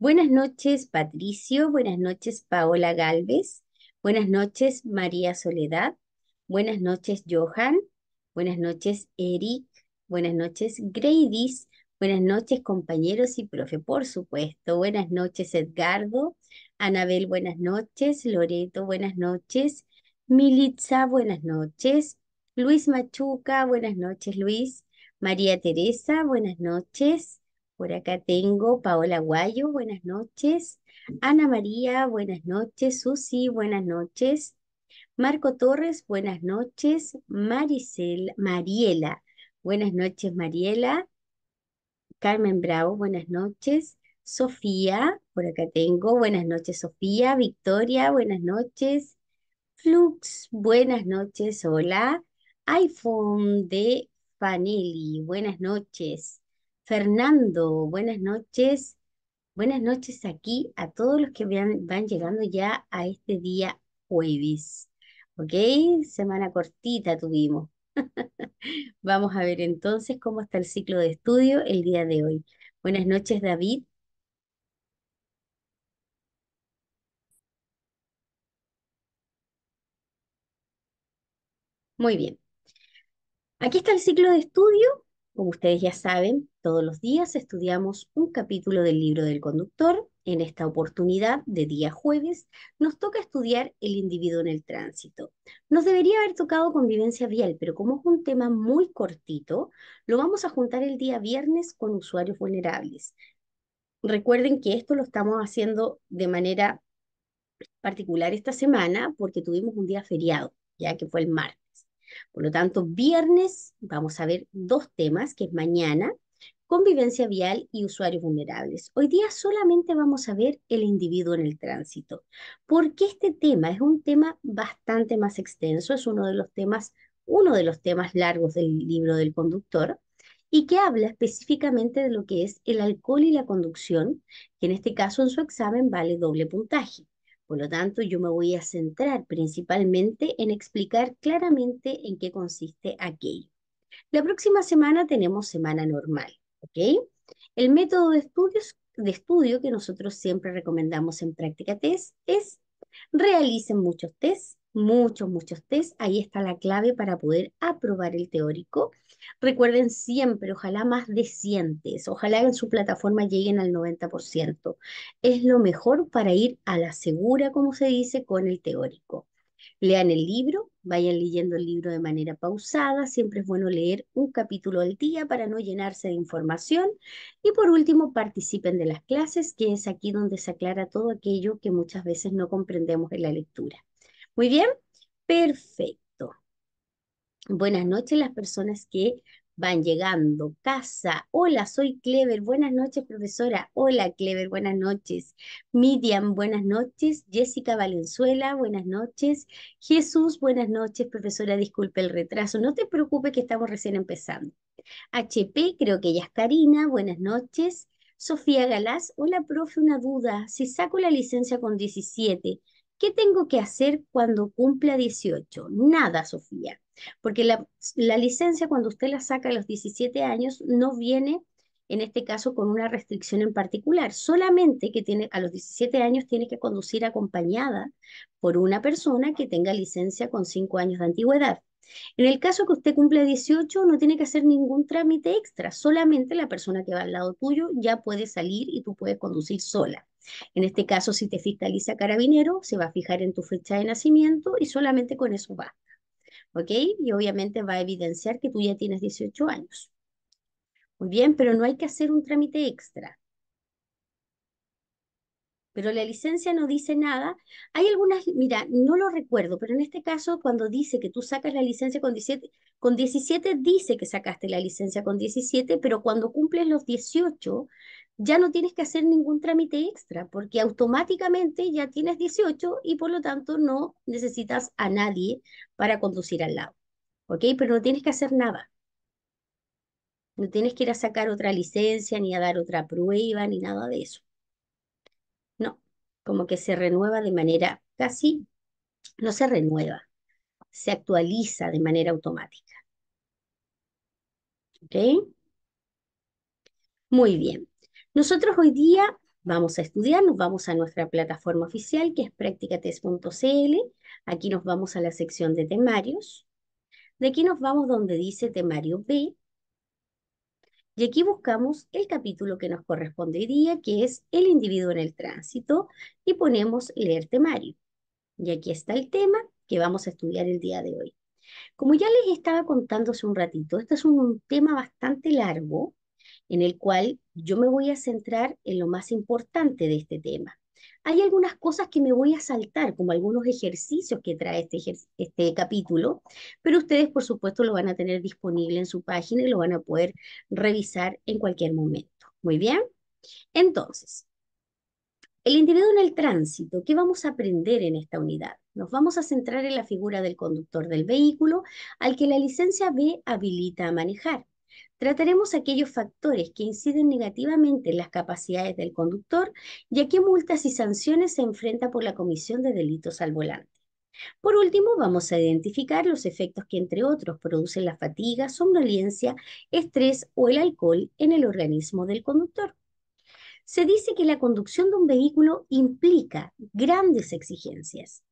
Buenas noches, Patricio. Buenas noches, Paola Galvez. Buenas noches, María Soledad. Buenas noches, Johan. Buenas noches, Eric. Buenas noches, Gradys. Buenas noches, compañeros y profe, por supuesto. Buenas noches, Edgardo. Anabel, buenas noches. Loreto, buenas noches. Militza, buenas noches. Luis Machuca, buenas noches, Luis. María Teresa, buenas noches. Por acá tengo Paola Guayo, buenas noches. Ana María, buenas noches. Susi, buenas noches. Marco Torres, buenas noches. Maricel, Mariela, buenas noches, Mariela. Carmen Bravo, buenas noches. Sofía, por acá tengo, buenas noches, Sofía. Victoria, buenas noches. Flux, buenas noches, hola. iPhone de Fanelli, buenas noches. Fernando, buenas noches. Buenas noches aquí a todos los que van, van llegando ya a este día jueves. ¿Ok? Semana cortita tuvimos. Vamos a ver entonces cómo está el ciclo de estudio el día de hoy. Buenas noches, David. Muy bien. Aquí está el ciclo de estudio como ustedes ya saben, todos los días estudiamos un capítulo del libro del conductor. En esta oportunidad de día jueves nos toca estudiar el individuo en el tránsito. Nos debería haber tocado convivencia vial, pero como es un tema muy cortito, lo vamos a juntar el día viernes con usuarios vulnerables. Recuerden que esto lo estamos haciendo de manera particular esta semana porque tuvimos un día feriado, ya que fue el martes. Por lo tanto, viernes vamos a ver dos temas, que es mañana, convivencia vial y usuarios vulnerables. Hoy día solamente vamos a ver el individuo en el tránsito, porque este tema es un tema bastante más extenso, es uno de los temas, uno de los temas largos del libro del conductor y que habla específicamente de lo que es el alcohol y la conducción, que en este caso en su examen vale doble puntaje. Por lo tanto, yo me voy a centrar principalmente en explicar claramente en qué consiste aquello. La próxima semana tenemos semana normal, ¿ok? El método de, estudio que nosotros siempre recomendamos en práctica test es realicen muchos tests, muchos, muchos tests. Ahí está la clave para poder aprobar el teórico Recuerden siempre, ojalá más decentes, ojalá en su plataforma lleguen al 90%. Es lo mejor para ir a la segura, como se dice, con el teórico. Lean el libro, vayan leyendo el libro de manera pausada, siempre es bueno leer un capítulo al día para no llenarse de información y por último participen de las clases, que es aquí donde se aclara todo aquello que muchas veces no comprendemos en la lectura. Muy bien, perfecto. Buenas noches las personas que van llegando. Casa, hola, soy Clever. Buenas noches, profesora. Hola, Clever, buenas noches. Midian, buenas noches. Jessica Valenzuela, buenas noches. Jesús, buenas noches, profesora. Disculpe el retraso. No te preocupes que estamos recién empezando. HP, creo que ella es Karina. Buenas noches. Sofía Galás, hola, profe, una duda. Si saco la licencia con 17, ¿qué tengo que hacer cuando cumpla 18? Nada, Sofía. Porque la, licencia cuando usted la saca a los 17 años no viene en este caso con una restricción en particular, solamente que tiene a los 17 años tiene que conducir acompañada por una persona que tenga licencia con 5 años de antigüedad. En el caso que usted cumple 18, no tiene que hacer ningún trámite extra, solamente la persona que va al lado tuyo ya puede salir y tú puedes conducir sola. En este caso, si te fiscaliza carabinero, se va a fijar en tu fecha de nacimiento y solamente con eso va. ¿ok? Y obviamente va a evidenciar que tú ya tienes 18 años. Muy bien, pero no hay que hacer un trámite extra pero la licencia no dice nada. Hay algunas, mira, no lo recuerdo, pero en este caso cuando dice que tú sacas la licencia con 17, con 17 dice que sacaste la licencia con 17, pero cuando cumples los 18 ya no tienes que hacer ningún trámite extra, porque automáticamente ya tienes 18 y por lo tanto no necesitas a nadie para conducir al lado. ¿Ok? Pero no tienes que hacer nada. No tienes que ir a sacar otra licencia, ni a dar otra prueba, ni nada de eso como que se renueva de manera casi, no se renueva, se actualiza de manera automática. Muy bien. Nosotros hoy día vamos a estudiar, nos vamos a nuestra plataforma oficial que es practicates.cl. Aquí nos vamos a la sección de temarios. De aquí nos vamos donde dice temario B y aquí buscamos el capítulo que nos correspondería, que es el individuo en el tránsito, y ponemos leer temario. Y aquí está el tema que vamos a estudiar el día de hoy. Como ya les estaba contando hace un ratito, este es un tema bastante largo en el cual yo me voy a centrar en lo más importante de este tema. Hay algunas cosas que me voy a saltar, como algunos ejercicios que trae este, este capítulo, pero ustedes, por supuesto, lo van a tener disponible en su página y lo van a poder revisar en cualquier momento. Muy bien. Entonces, el individuo en el tránsito, ¿qué vamos a aprender en esta unidad? Nos vamos a centrar en la figura del conductor del vehículo al que la licencia B habilita a manejar. Trataremos aquellos factores que inciden negativamente en las capacidades del conductor y a qué multas y sanciones se enfrenta por la comisión de delitos al volante. Por último, vamos a identificar los efectos que, entre otros, producen la fatiga, somnolencia, estrés o el alcohol en el organismo del conductor. Se dice que la conducción de un vehículo implica grandes exigencias.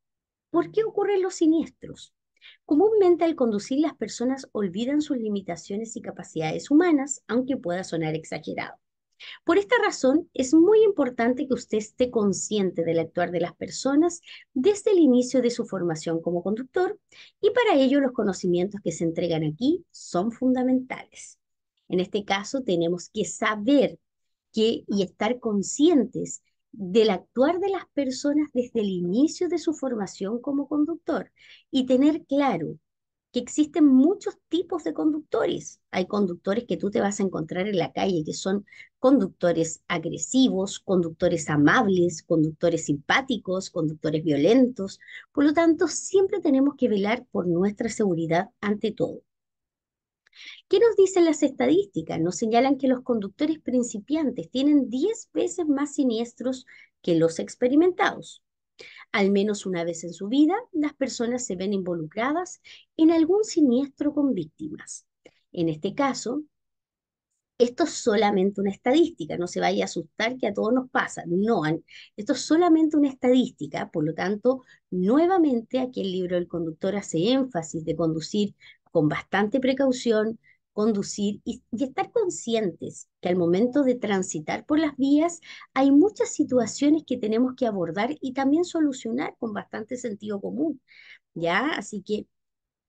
¿Por qué ocurren los siniestros? Comúnmente al conducir las personas olvidan sus limitaciones y capacidades humanas, aunque pueda sonar exagerado. Por esta razón, es muy importante que usted esté consciente del actuar de las personas desde el inicio de su formación como conductor y para ello los conocimientos que se entregan aquí son fundamentales. En este caso, tenemos que saber que, y estar conscientes del actuar de las personas desde el inicio de su formación como conductor y tener claro que existen muchos tipos de conductores. Hay conductores que tú te vas a encontrar en la calle, que son conductores agresivos, conductores amables, conductores simpáticos, conductores violentos. Por lo tanto, siempre tenemos que velar por nuestra seguridad ante todo. ¿Qué nos dicen las estadísticas? Nos señalan que los conductores principiantes tienen 10 veces más siniestros que los experimentados. Al menos una vez en su vida, las personas se ven involucradas en algún siniestro con víctimas. En este caso, esto es solamente una estadística, no se vaya a asustar que a todos nos pasa, no, ¿eh? esto es solamente una estadística, por lo tanto, nuevamente aquí el libro del conductor hace énfasis de conducir con bastante precaución, conducir y, estar conscientes que al momento de transitar por las vías hay muchas situaciones que tenemos que abordar y también solucionar con bastante sentido común, ¿ya? Así que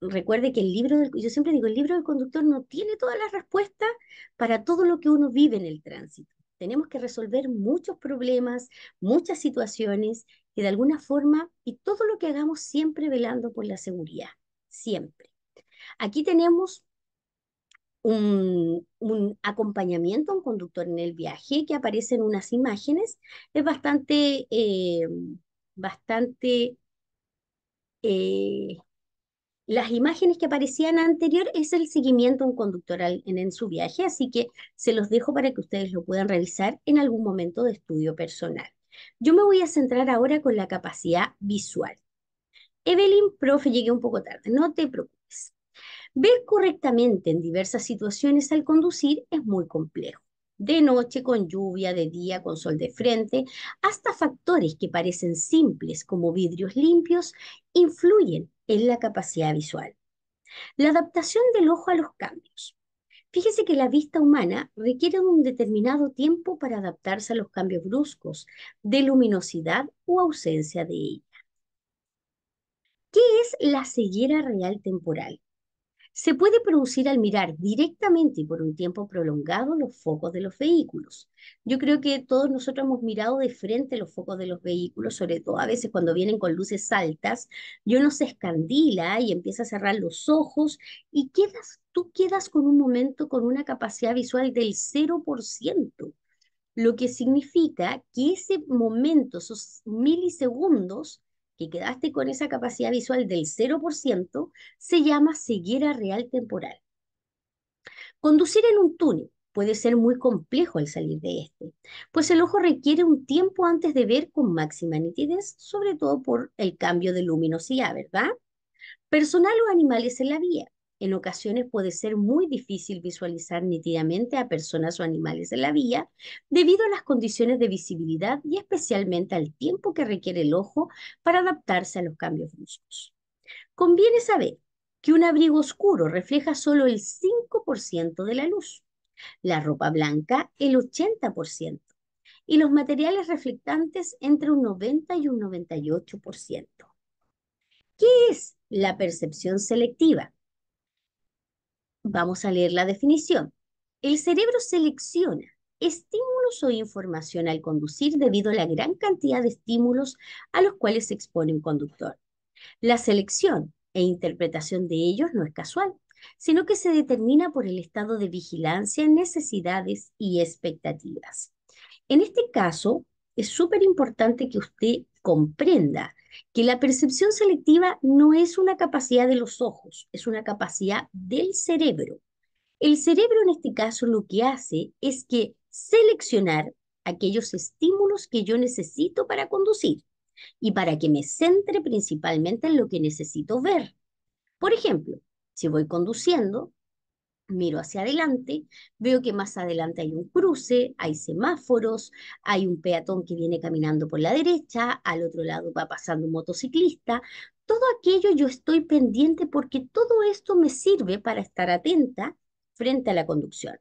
recuerde que el libro del, yo siempre digo, el libro del conductor no tiene todas las respuestas para todo lo que uno vive en el tránsito. Tenemos que resolver muchos problemas, muchas situaciones y de alguna forma y todo lo que hagamos siempre velando por la seguridad, siempre. Aquí tenemos un, acompañamiento a un conductor en el viaje que aparece en unas imágenes. Es bastante, eh, bastante, eh, las imágenes que aparecían anterior es el seguimiento a un conductor en, en, su viaje, así que se los dejo para que ustedes lo puedan revisar en algún momento de estudio personal. Yo me voy a centrar ahora con la capacidad visual. Evelyn, profe, llegué un poco tarde, no te preocupes. Ver correctamente en diversas situaciones al conducir es muy complejo. De noche, con lluvia, de día, con sol de frente, hasta factores que parecen simples como vidrios limpios influyen en la capacidad visual. La adaptación del ojo a los cambios. Fíjese que la vista humana requiere un determinado tiempo para adaptarse a los cambios bruscos de luminosidad o ausencia de ella. ¿Qué es la ceguera real temporal? se puede producir al mirar directamente y por un tiempo prolongado los focos de los vehículos. Yo creo que todos nosotros hemos mirado de frente los focos de los vehículos, sobre todo a veces cuando vienen con luces altas, Yo uno se escandila y empieza a cerrar los ojos y quedas, tú quedas con un momento con una capacidad visual del 0%, lo que significa que ese momento, esos milisegundos, que quedaste con esa capacidad visual del 0%, se llama ceguera real temporal. Conducir en un túnel puede ser muy complejo al salir de este, pues el ojo requiere un tiempo antes de ver con máxima nitidez, sobre todo por el cambio de luminosidad, ¿verdad? Personal o animales en la vía en ocasiones puede ser muy difícil visualizar nítidamente a personas o animales en la vía debido a las condiciones de visibilidad y especialmente al tiempo que requiere el ojo para adaptarse a los cambios bruscos. Conviene saber que un abrigo oscuro refleja solo el 5% de la luz, la ropa blanca el 80% y los materiales reflectantes entre un 90 y un 98%. ¿Qué es la percepción selectiva? Vamos a leer la definición. El cerebro selecciona estímulos o información al conducir debido a la gran cantidad de estímulos a los cuales se expone un conductor. La selección e interpretación de ellos no es casual, sino que se determina por el estado de vigilancia, necesidades y expectativas. En este caso, es súper importante que usted comprenda que la percepción selectiva no es una capacidad de los ojos, es una capacidad del cerebro. El cerebro en este caso lo que hace es que seleccionar aquellos estímulos que yo necesito para conducir y para que me centre principalmente en lo que necesito ver. Por ejemplo, si voy conduciendo, miro hacia adelante, veo que más adelante hay un cruce, hay semáforos, hay un peatón que viene caminando por la derecha, al otro lado va pasando un motociclista. Todo aquello yo estoy pendiente porque todo esto me sirve para estar atenta frente a la conducción.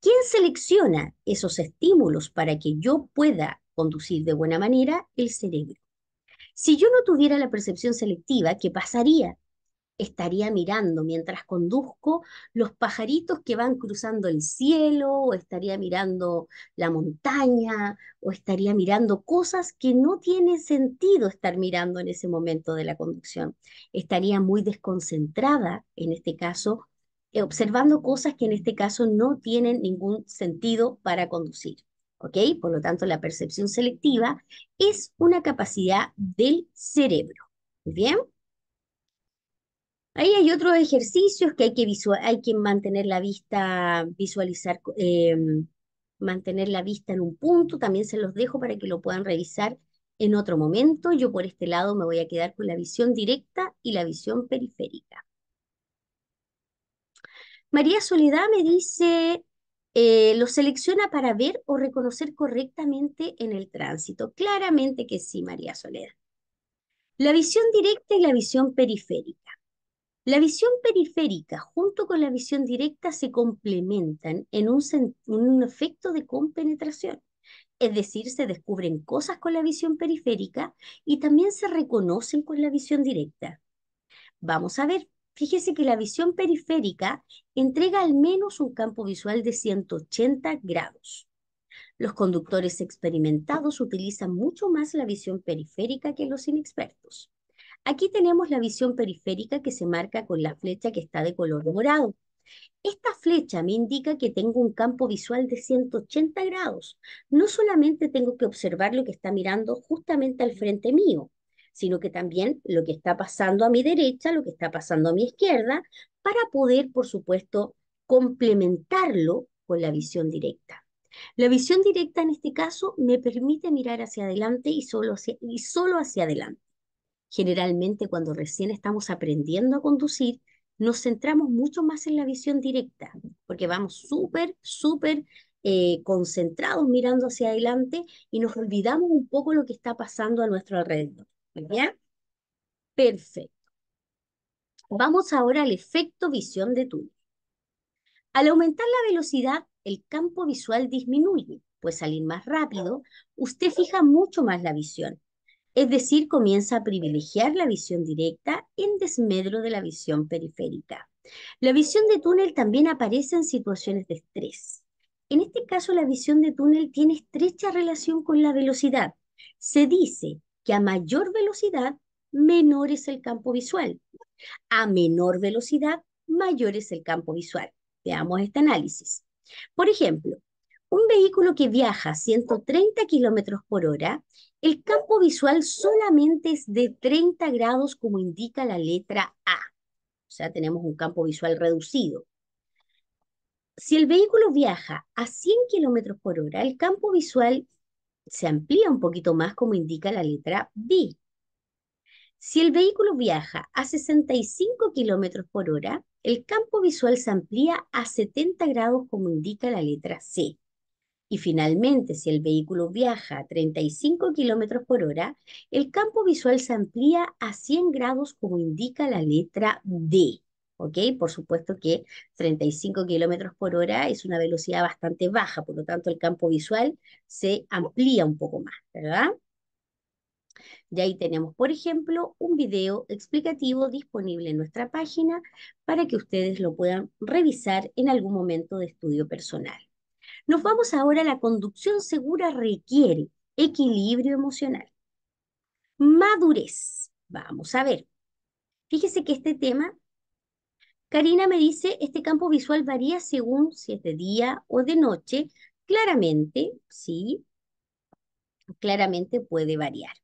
¿Quién selecciona esos estímulos para que yo pueda conducir de buena manera? El cerebro. Si yo no tuviera la percepción selectiva, ¿qué pasaría? estaría mirando mientras conduzco los pajaritos que van cruzando el cielo, o estaría mirando la montaña, o estaría mirando cosas que no tiene sentido estar mirando en ese momento de la conducción. Estaría muy desconcentrada, en este caso, eh, observando cosas que en este caso no tienen ningún sentido para conducir. ¿Ok? Por lo tanto, la percepción selectiva es una capacidad del cerebro. ¿Bien? Ahí hay otros ejercicios que hay que, hay que mantener la vista, visualizar, em, mantener la vista en un punto. También se los dejo para que lo puedan revisar en otro momento. Yo por este lado me voy a quedar con la visión directa y la visión periférica. María Soledad me dice, eh, ¿lo selecciona para ver o reconocer correctamente en el tránsito? Claramente que sí, María Soledad. La visión directa y la visión periférica. La visión periférica junto con la visión directa se complementan en un, efecto de compenetración. Es decir, se descubren cosas con la visión periférica y también se reconocen con la visión directa. Vamos a ver, fíjese que la visión periférica entrega al menos un campo visual de 180 grados. Los conductores experimentados utilizan mucho más la visión periférica que los inexpertos. Aquí tenemos la visión periférica que se marca con la flecha que está de color morado. Esta flecha me indica que tengo un campo visual de 180 grados. No solamente tengo que observar lo que está mirando justamente al frente mío, sino que también lo que está pasando a mi derecha, lo que está pasando a mi izquierda, para poder, por supuesto, complementarlo con la visión directa. La visión directa en este caso me permite mirar hacia adelante y solo y solo hacia adelante. Generalmente cuando recién estamos aprendiendo a conducir, nos centramos mucho más en la visión directa, porque vamos súper, súper eh, concentrados mirando hacia adelante y nos olvidamos un poco lo que está pasando a nuestro alrededor. Perfecto. Vamos ahora al efecto visión de túnel. Al aumentar la velocidad, el campo visual disminuye, pues al ir más rápido, usted fija mucho más la visión es decir, comienza a privilegiar la visión directa en desmedro de la visión periférica. La visión de túnel también aparece en situaciones de estrés. En este caso, la visión de túnel tiene estrecha relación con la velocidad. Se dice que a mayor velocidad, menor es el campo visual. A menor velocidad, mayor es el campo visual. Veamos este análisis. Por ejemplo, un vehículo que viaja a 130 kilómetros por hora, el campo visual solamente es de 30 grados como indica la letra A. O sea, tenemos un campo visual reducido. Si el vehículo viaja a 100 kilómetros por hora, el campo visual se amplía un poquito más como indica la letra B. Si el vehículo viaja a 65 kilómetros por hora, el campo visual se amplía a 70 grados como indica la letra C. Y finalmente, si el vehículo viaja a 35 km por hora, el campo visual se amplía a 100 grados como indica la letra D. ¿ok? Por supuesto que 35 km por hora es una velocidad bastante baja, por lo tanto el campo visual se amplía un poco más, ¿verdad? Y ahí tenemos, por ejemplo, un video explicativo disponible en nuestra página para que ustedes lo puedan revisar en algún momento de estudio personal. Nos vamos ahora a la conducción segura requiere equilibrio emocional. Madurez. Vamos a ver. Fíjese que este tema, Karina me dice, este campo visual varía según si es de día o de noche. Claramente, sí, claramente puede variar.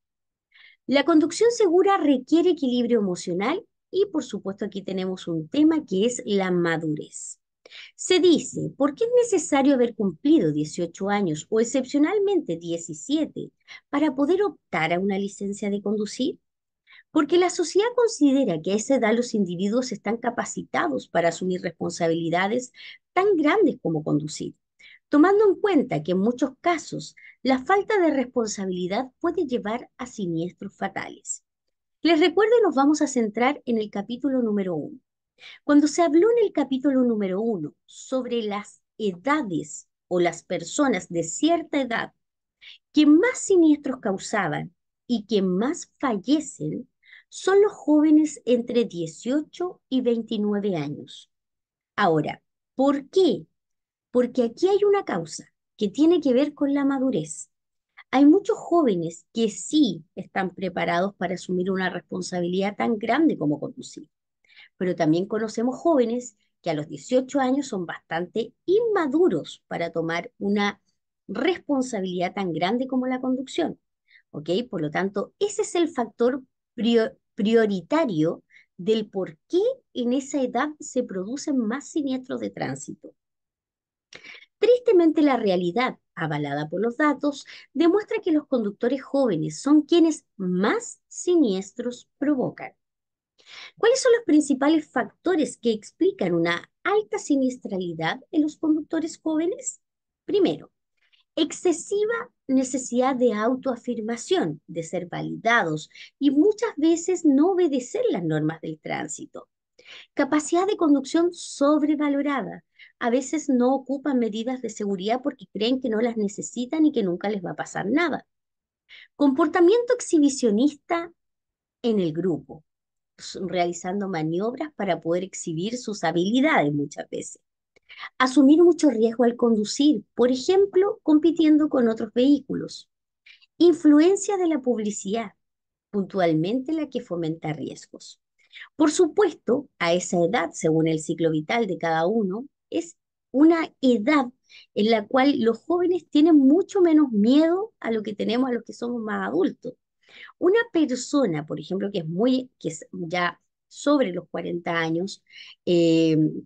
La conducción segura requiere equilibrio emocional y por supuesto aquí tenemos un tema que es la madurez. Se dice, ¿por qué es necesario haber cumplido 18 años o excepcionalmente 17 para poder optar a una licencia de conducir? Porque la sociedad considera que a esa edad los individuos están capacitados para asumir responsabilidades tan grandes como conducir, tomando en cuenta que en muchos casos la falta de responsabilidad puede llevar a siniestros fatales. Les recuerdo y nos vamos a centrar en el capítulo número 1. Cuando se habló en el capítulo número uno sobre las edades o las personas de cierta edad que más siniestros causaban y que más fallecen son los jóvenes entre 18 y 29 años. Ahora, ¿por qué? Porque aquí hay una causa que tiene que ver con la madurez. Hay muchos jóvenes que sí están preparados para asumir una responsabilidad tan grande como conducir, pero también conocemos jóvenes que a los 18 años son bastante inmaduros para tomar una responsabilidad tan grande como la conducción. ¿Ok? Por lo tanto, ese es el factor prioritario del por qué en esa edad se producen más siniestros de tránsito. Tristemente, la realidad, avalada por los datos, demuestra que los conductores jóvenes son quienes más siniestros provocan. ¿Cuáles son los principales factores que explican una alta siniestralidad en los conductores jóvenes? Primero, excesiva necesidad de autoafirmación, de ser validados y muchas veces no obedecer las normas del tránsito. Capacidad de conducción sobrevalorada. A veces no ocupan medidas de seguridad porque creen que no las necesitan y que nunca les va a pasar nada. Comportamiento exhibicionista en el grupo realizando maniobras para poder exhibir sus habilidades muchas veces. Asumir mucho riesgo al conducir, por ejemplo, compitiendo con otros vehículos. Influencia de la publicidad, puntualmente la que fomenta riesgos. Por supuesto, a esa edad, según el ciclo vital de cada uno, es una edad en la cual los jóvenes tienen mucho menos miedo a lo que tenemos a los que somos más adultos. Una persona, por ejemplo, que es muy, que es ya sobre los 40 años, em,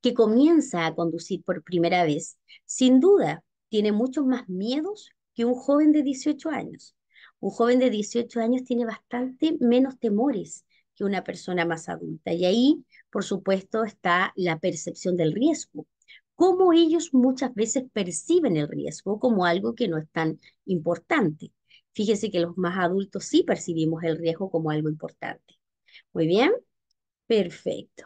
que comienza a conducir por primera vez, sin duda tiene muchos más miedos que un joven de 18 años. Un joven de 18 años tiene bastante menos temores que una persona más adulta. Y ahí, por supuesto, está la percepción del riesgo. Cómo ellos muchas veces perciben el riesgo como algo que no es tan importante. Fíjese que los más adultos sí percibimos el riesgo como algo importante. Muy bien, perfecto.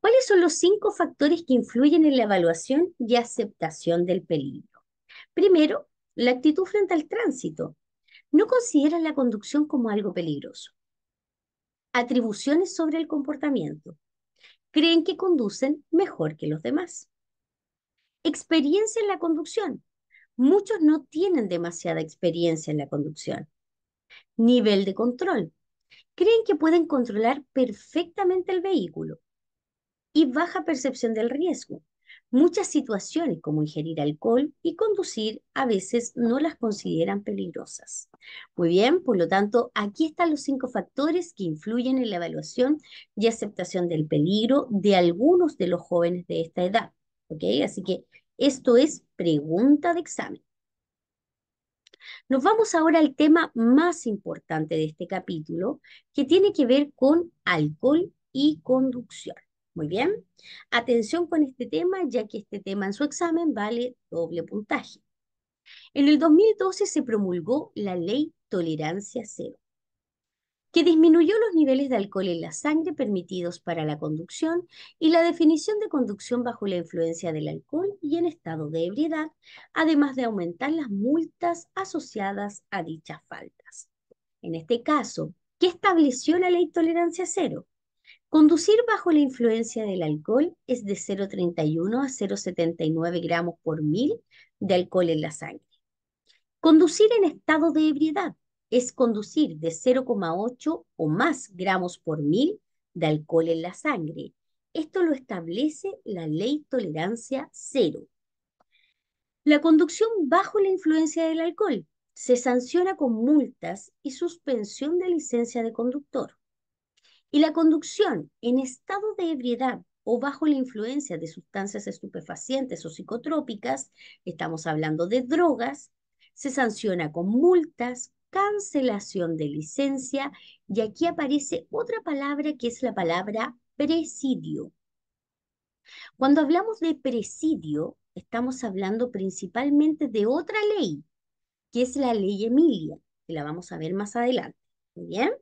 ¿Cuáles son los cinco factores que influyen en la evaluación y aceptación del peligro? Primero, la actitud frente al tránsito. No consideran la conducción como algo peligroso. Atribuciones sobre el comportamiento. Creen que conducen mejor que los demás. Experiencia en la conducción muchos no tienen demasiada experiencia en la conducción. Nivel de control. Creen que pueden controlar perfectamente el vehículo. Y baja percepción del riesgo. Muchas situaciones como ingerir alcohol y conducir a veces no las consideran peligrosas. Muy bien, por lo tanto, aquí están los cinco factores que influyen en la evaluación y aceptación del peligro de algunos de los jóvenes de esta edad. ¿ok? Así que esto es pregunta de examen. Nos vamos ahora al tema más importante de este capítulo, que tiene que ver con alcohol y conducción. Muy bien, atención con este tema, ya que este tema en su examen vale doble puntaje. En el 2012 se promulgó la ley Tolerancia Cero, que disminuyó los niveles de alcohol en la sangre permitidos para la conducción y la definición de conducción bajo la influencia del alcohol y en estado de ebriedad, además de aumentar las multas asociadas a dichas faltas. En este caso, ¿qué estableció la ley tolerancia cero? Conducir bajo la influencia del alcohol es de 0,31 a 0,79 gramos por mil de alcohol en la sangre. Conducir en estado de ebriedad es conducir de 0,8 o más gramos por mil de alcohol en la sangre. Esto lo establece la ley tolerancia cero. La conducción bajo la influencia del alcohol se sanciona con multas y suspensión de licencia de conductor. Y la conducción en estado de ebriedad o bajo la influencia de sustancias estupefacientes o psicotrópicas, estamos hablando de drogas, se sanciona con multas, cancelación de licencia y aquí aparece otra palabra que es la palabra presidio. Cuando hablamos de presidio, estamos hablando principalmente de otra ley, que es la ley Emilia, que la vamos a ver más adelante. bien?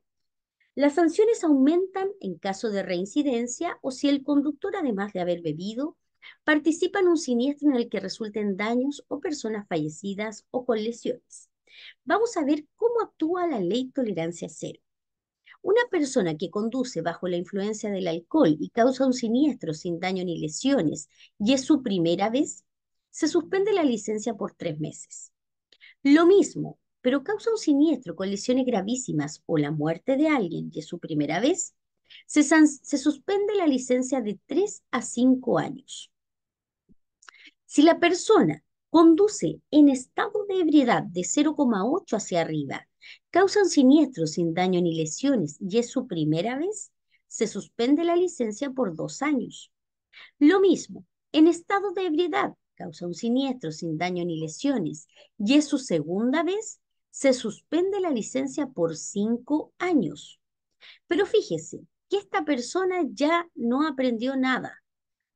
Las sanciones aumentan en caso de reincidencia o si el conductor, además de haber bebido, participa en un siniestro en el que resulten daños o personas fallecidas o con lesiones vamos a ver cómo actúa la ley tolerancia cero. Una persona que conduce bajo la influencia del alcohol y causa un siniestro sin daño ni lesiones y es su primera vez, se suspende la licencia por tres meses. Lo mismo, pero causa un siniestro con lesiones gravísimas o la muerte de alguien y es su primera vez, se, se suspende la licencia de tres a cinco años. Si la persona conduce en estado de ebriedad de 0,8 hacia arriba, causa un siniestro sin daño ni lesiones y es su primera vez, se suspende la licencia por dos años. Lo mismo, en estado de ebriedad, causa un siniestro sin daño ni lesiones y es su segunda vez, se suspende la licencia por cinco años. Pero fíjese que esta persona ya no aprendió nada,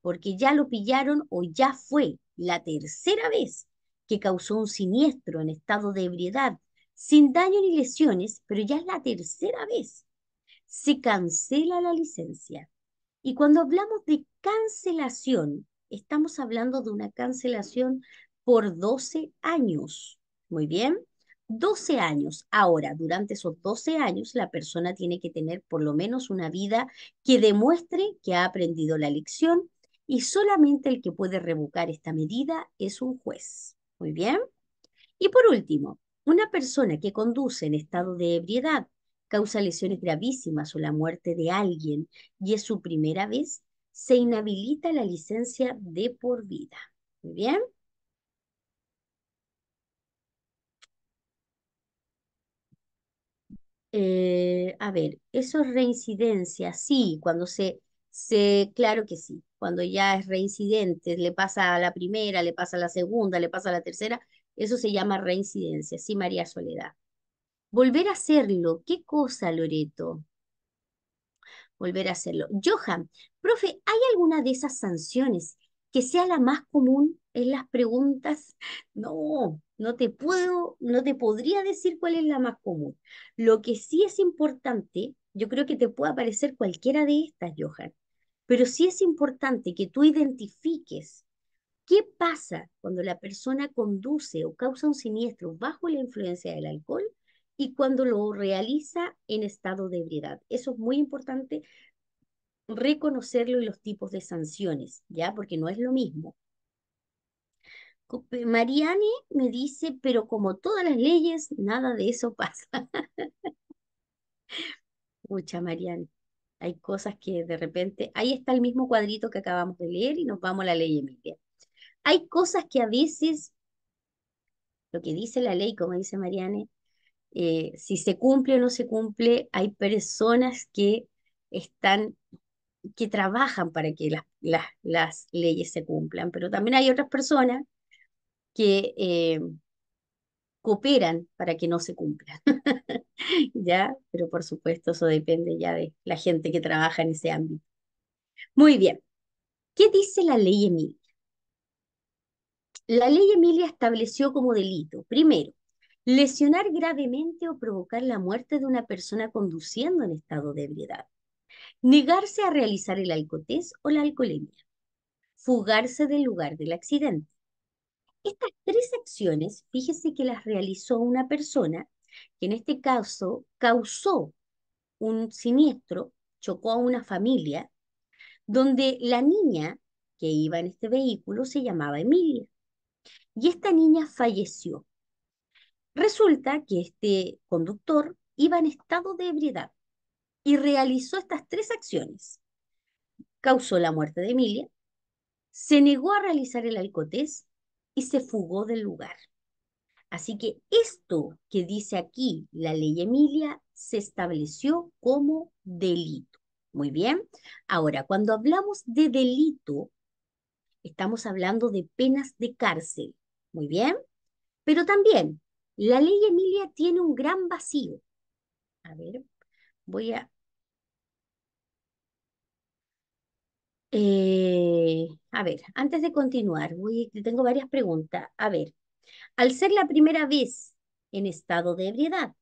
porque ya lo pillaron o ya fue la tercera vez que causó un siniestro en estado de ebriedad, sin daño ni lesiones, pero ya es la tercera vez. Se cancela la licencia. Y cuando hablamos de cancelación, estamos hablando de una cancelación por 12 años. Muy bien, 12 años. Ahora, durante esos 12 años, la persona tiene que tener por lo menos una vida que demuestre que ha aprendido la lección, y solamente el que puede revocar esta medida es un juez. Muy bien. Y por último, una persona que conduce en estado de ebriedad causa lesiones gravísimas o la muerte de alguien y es su primera vez, se inhabilita la licencia de por vida. Muy bien. Eh, a ver, eso es reincidencia, sí, cuando se, se, claro que sí cuando ya es reincidente, le pasa a la primera, le pasa a la segunda, le pasa a la tercera, eso se llama reincidencia, sí, María Soledad. Volver a hacerlo, ¿qué cosa, Loreto? Volver a hacerlo. Johan, profe, ¿hay alguna de esas sanciones que sea la más común en las preguntas? No, no te puedo, no te podría decir cuál es la más común. Lo que sí es importante, yo creo que te puede aparecer cualquiera de estas, Johan. Pero sí es importante que tú identifiques qué pasa cuando la persona conduce o causa un siniestro bajo la influencia del alcohol y cuando lo realiza en estado de ebriedad. Eso es muy importante reconocerlo y los tipos de sanciones, ¿ya? Porque no es lo mismo. Eh, Mariani me dice, pero como todas las leyes, nada de eso pasa. Mucha Mariani. Hay cosas que de repente, ahí está el mismo cuadrito que acabamos de leer y nos vamos a la ley Emilia. Hay cosas que a veces, lo que dice la ley, como dice Mariane, eh, si se cumple o no se cumple, hay personas que están, que trabajan para que las, las, las leyes se cumplan, pero también hay otras personas que eh, cooperan para que no se cumplan. ¿ya? Pero por supuesto eso depende ya de la gente que trabaja en ese ámbito. Muy bien, ¿qué dice la ley Emilia? La ley Emilia estableció como delito, primero, lesionar gravemente o provocar la muerte de una persona conduciendo en estado de ebriedad, negarse a realizar el alcotés o la alcoholemia, fugarse del lugar del accidente. Estas tres acciones, fíjese que las realizó una persona que en este caso causó un siniestro, chocó a una familia, donde la niña que iba en este vehículo se llamaba Emilia. Y esta niña falleció. Resulta que este conductor iba en estado de ebriedad y realizó estas tres acciones. Causó la muerte de Emilia, se negó a realizar el alcotés y se fugó del lugar. Así que esto que dice aquí la ley Emilia se estableció como delito. Muy bien. Ahora, cuando hablamos de delito, estamos hablando de penas de cárcel. Muy bien. Pero también, la ley Emilia tiene un gran vacío. A ver, voy a... Eh, a ver, antes de continuar, tengo varias preguntas. A ver, al ser la primera vez en estado de ebriedad,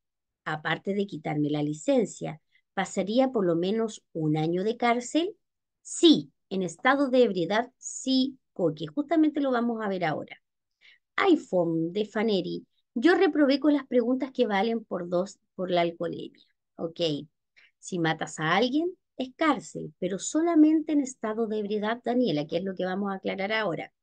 aparte de quitarme la licencia, pasaría por lo menos un año de cárcel, sí, en estado de ebriedad, sí, porque justamente lo vamos a ver ahora. iPhone de Faneri, yo reprobé con las preguntas que valen por dos por la alcoholemia. Ok, si matas a alguien, es cárcel, pero solamente en estado de ebriedad, Daniela, que es lo que vamos a aclarar ahora.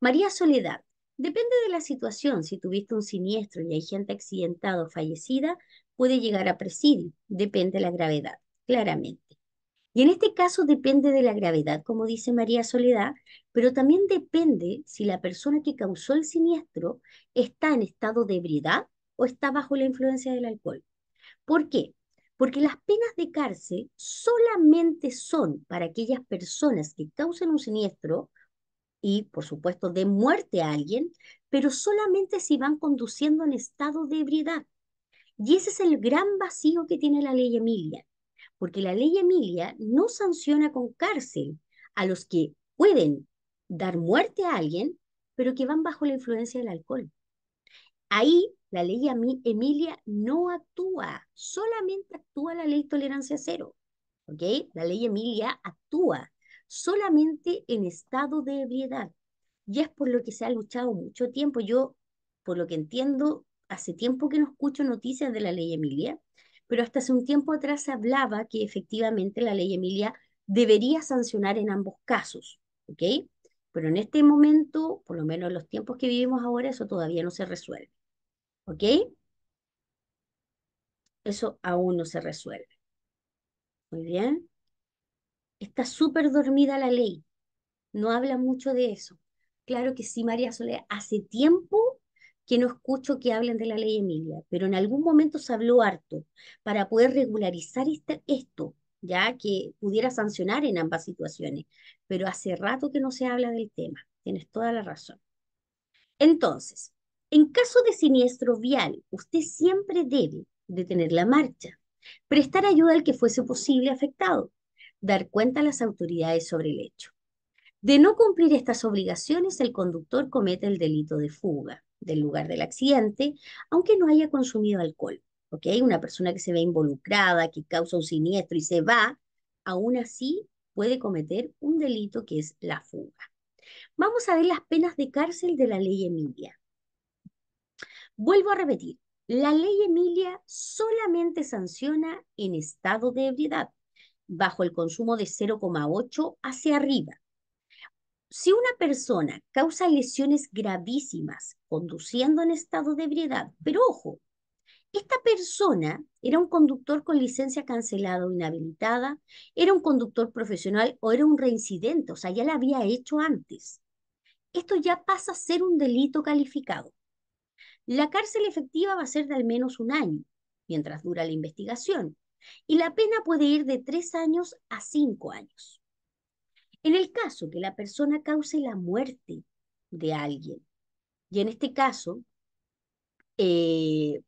María Soledad, Depende de la situación. Si tuviste un siniestro y hay gente accidentada o fallecida, puede llegar a presidio. Depende de la gravedad, claramente. Y en este caso depende de la gravedad, como dice María Soledad, pero también depende si la persona que causó el siniestro está en estado de ebriedad o está bajo la influencia del alcohol. ¿Por qué? Porque las penas de cárcel solamente son para aquellas personas que causan un siniestro y, por supuesto, de muerte a alguien, pero solamente si van conduciendo en estado de ebriedad. Y ese es el gran vacío que tiene la ley Emilia, porque la ley Emilia no sanciona con cárcel a los que pueden dar muerte a alguien, pero que van bajo la influencia del alcohol. Ahí la ley Emilia no actúa, solamente actúa la ley tolerancia cero. ¿ok? La ley Emilia actúa solamente en estado de ebriedad. Y es por lo que se ha luchado mucho tiempo. Yo, por lo que entiendo, hace tiempo que no escucho noticias de la ley Emilia, pero hasta hace un tiempo atrás se hablaba que efectivamente la ley Emilia debería sancionar en ambos casos, ¿ok? Pero en este momento, por lo menos en los tiempos que vivimos ahora, eso todavía no se resuelve, ¿ok? Eso aún no se resuelve. Muy bien. Está súper dormida la ley, no habla mucho de eso. Claro que sí, María Soledad, hace tiempo que no escucho que hablen de la ley Emilia, pero en algún momento se habló harto para poder regularizar este, esto, ya que pudiera sancionar en ambas situaciones, pero hace rato que no se habla del tema, tienes toda la razón. Entonces, en caso de siniestro vial, usted siempre debe detener la marcha, prestar ayuda al que fuese posible afectado, dar cuenta a las autoridades sobre el hecho. De no cumplir estas obligaciones, el conductor comete el delito de fuga del lugar del accidente, aunque no haya consumido alcohol. hay Una persona que se ve involucrada, que causa un siniestro y se va, aún así puede cometer un delito que es la fuga. Vamos a ver las penas de cárcel de la ley Emilia. Vuelvo a repetir, la ley Emilia solamente sanciona en estado de ebriedad bajo el consumo de 0,8 hacia arriba. Si una persona causa lesiones gravísimas conduciendo en estado de ebriedad, pero ojo, esta persona era un conductor con licencia cancelada o inhabilitada, era un conductor profesional o era un reincidente, o sea, ya la había hecho antes. Esto ya pasa a ser un delito calificado. La cárcel efectiva va a ser de al menos un año, mientras dura la investigación, y la pena puede ir de tres años a cinco años. En el caso que la persona cause la muerte de alguien, y en este caso, eh,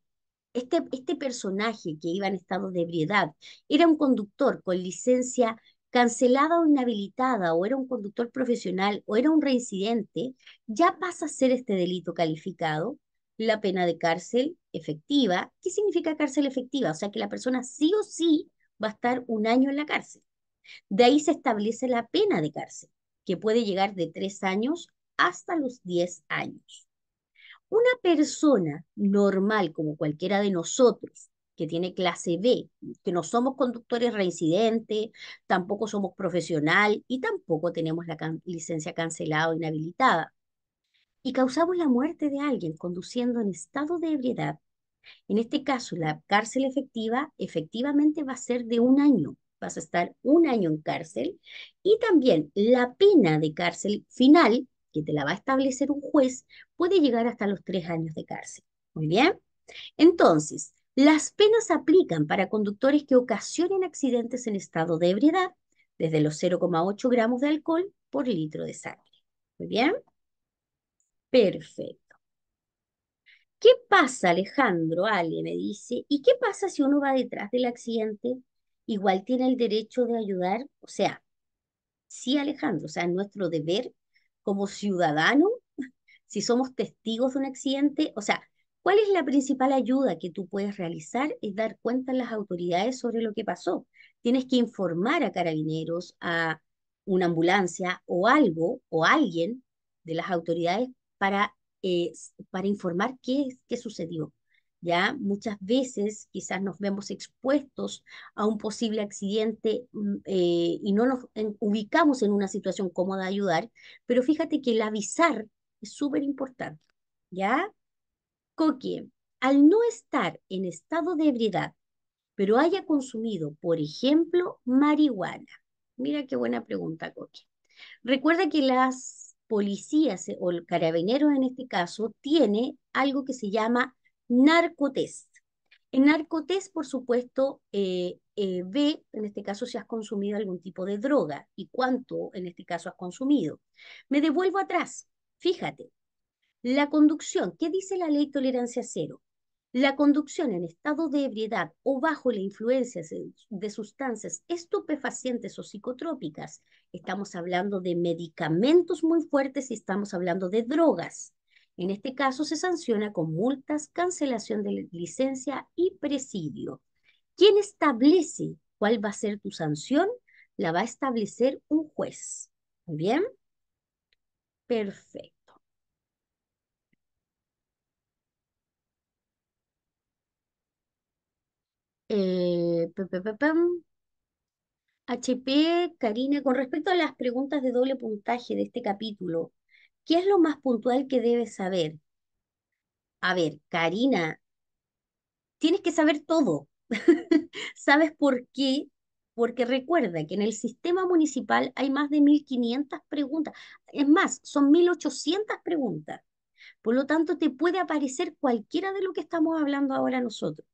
este, este personaje que iba en estado de ebriedad era un conductor con licencia cancelada o inhabilitada, o era un conductor profesional, o era un reincidente, ya pasa a ser este delito calificado la pena de cárcel efectiva. ¿Qué significa cárcel efectiva? O sea que la persona sí o sí va a estar un año en la cárcel. De ahí se establece la pena de cárcel, que puede llegar de tres años hasta los diez años. Una persona normal, como cualquiera de nosotros, que tiene clase B, que no somos conductores reincidentes, tampoco somos profesional y tampoco tenemos la licencia cancelada o inhabilitada y causamos la muerte de alguien conduciendo en estado de ebriedad, en este caso la cárcel efectiva efectivamente va a ser de un año, vas a estar un año en cárcel y también la pena de cárcel final, que te la va a establecer un juez, puede llegar hasta los tres años de cárcel. Muy bien. Entonces, las penas aplican para conductores que ocasionen accidentes en estado de ebriedad, desde los 0,8 gramos de alcohol por litro de sangre. Muy bien. Perfecto. ¿Qué pasa, Alejandro? Alguien me dice, ¿y qué pasa si uno va detrás del accidente? Igual tiene el derecho de ayudar. O sea, sí, Alejandro, o sea, es nuestro deber como ciudadano, si somos testigos de un accidente, o sea, ¿cuál es la principal ayuda que tú puedes realizar? Es dar cuenta a las autoridades sobre lo que pasó. Tienes que informar a carabineros, a una ambulancia o algo o alguien de las autoridades eh, para, informar qué, qué sucedió. ¿ya? Muchas veces quizás nos vemos expuestos a un posible accidente mm, eh, y no nos ubicamos en una situación cómoda de ayudar, pero fíjate que el avisar es súper importante, ¿ya? Coque, al no estar en estado de ebriedad, pero haya consumido, por ejemplo, marihuana. Mira qué buena pregunta, Coque. Recuerda que las policías eh, o carabineros en este caso tiene algo que se llama narcotest. En narcotest, por supuesto, eh, eh, ve, en este caso, si has consumido algún tipo de droga y cuánto, en este caso, has consumido. Me devuelvo atrás. Fíjate, la conducción, ¿qué dice la ley tolerancia cero? La conducción en estado de ebriedad o bajo la influencia de sustancias estupefacientes o psicotrópicas, estamos hablando de medicamentos muy fuertes y estamos hablando de drogas. En este caso se sanciona con multas, cancelación de licencia y presidio. ¿Quién establece cuál va a ser tu sanción? La va a establecer un juez. ¿Bien? Perfecto. HP, eh, Karina, con respecto a las preguntas de doble puntaje de este capítulo, ¿qué es lo más puntual que debes saber? A ver, Karina, tienes que saber todo. ¿Sabes por qué? Porque recuerda que en el sistema municipal hay más de 1.500 preguntas. Es más, son 1.800 preguntas. Por lo tanto, te puede aparecer cualquiera de lo que estamos hablando ahora nosotros.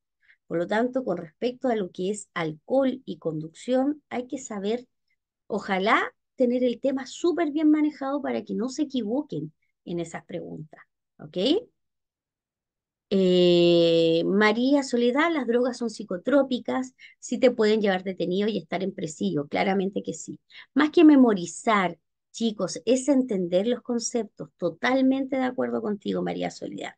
Por lo tanto, con respecto a lo que es alcohol y conducción, hay que saber, ojalá, tener el tema súper bien manejado para que no se equivoquen en esas preguntas. ¿Ok? Eh, María Soledad, las drogas son psicotrópicas, sí te pueden llevar detenido y estar en presidio, claramente que sí. Más que memorizar, chicos, es entender los conceptos, totalmente de acuerdo contigo, María Soledad.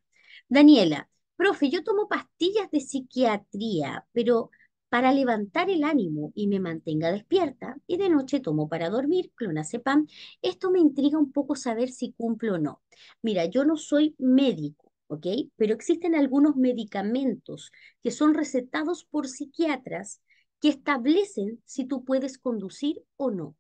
Daniela, profe, yo tomo pastillas de psiquiatría, pero para levantar el ánimo y me mantenga despierta, y de noche tomo para dormir clonazepam. Esto me intriga un poco saber si cumplo o no. Mira, yo no soy médico, ¿ok? Pero existen algunos medicamentos que son recetados por psiquiatras que establecen si tú puedes conducir o no.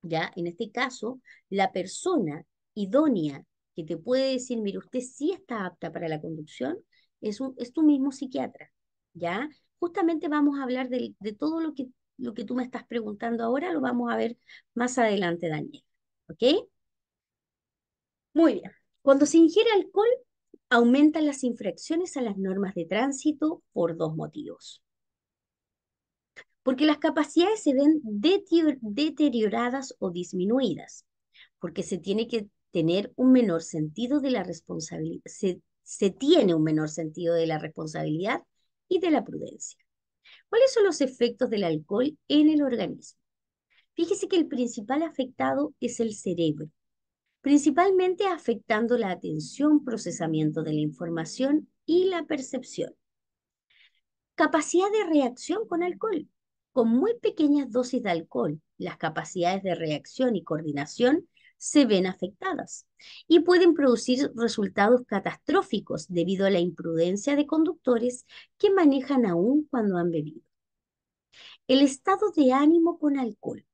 Ya, en este caso, la persona idónea que te puede decir, mire, usted sí está apta para la conducción, es, un, es tu mismo psiquiatra, ¿ya? Justamente vamos a hablar de, todo lo que, lo que tú me estás preguntando ahora, lo vamos a ver más adelante, Daniel, ¿ok? Muy bien. Cuando se ingiere alcohol, aumentan las infracciones a las normas de tránsito por dos motivos. Porque las capacidades se ven deterioradas o disminuidas, porque se tiene que tener un menor sentido de la responsabilidad, se, se tiene un menor sentido de la responsabilidad y de la prudencia. ¿Cuáles son los efectos del alcohol en el organismo? Fíjese que el principal afectado es el cerebro, principalmente afectando la atención, procesamiento de la información y la percepción. Capacidad de reacción con alcohol. Con muy pequeñas dosis de alcohol, las capacidades de reacción y coordinación se ven afectadas y pueden producir resultados catastróficos debido a la imprudencia de conductores que manejan aún cuando han bebido. El estado de ánimo con alcohol.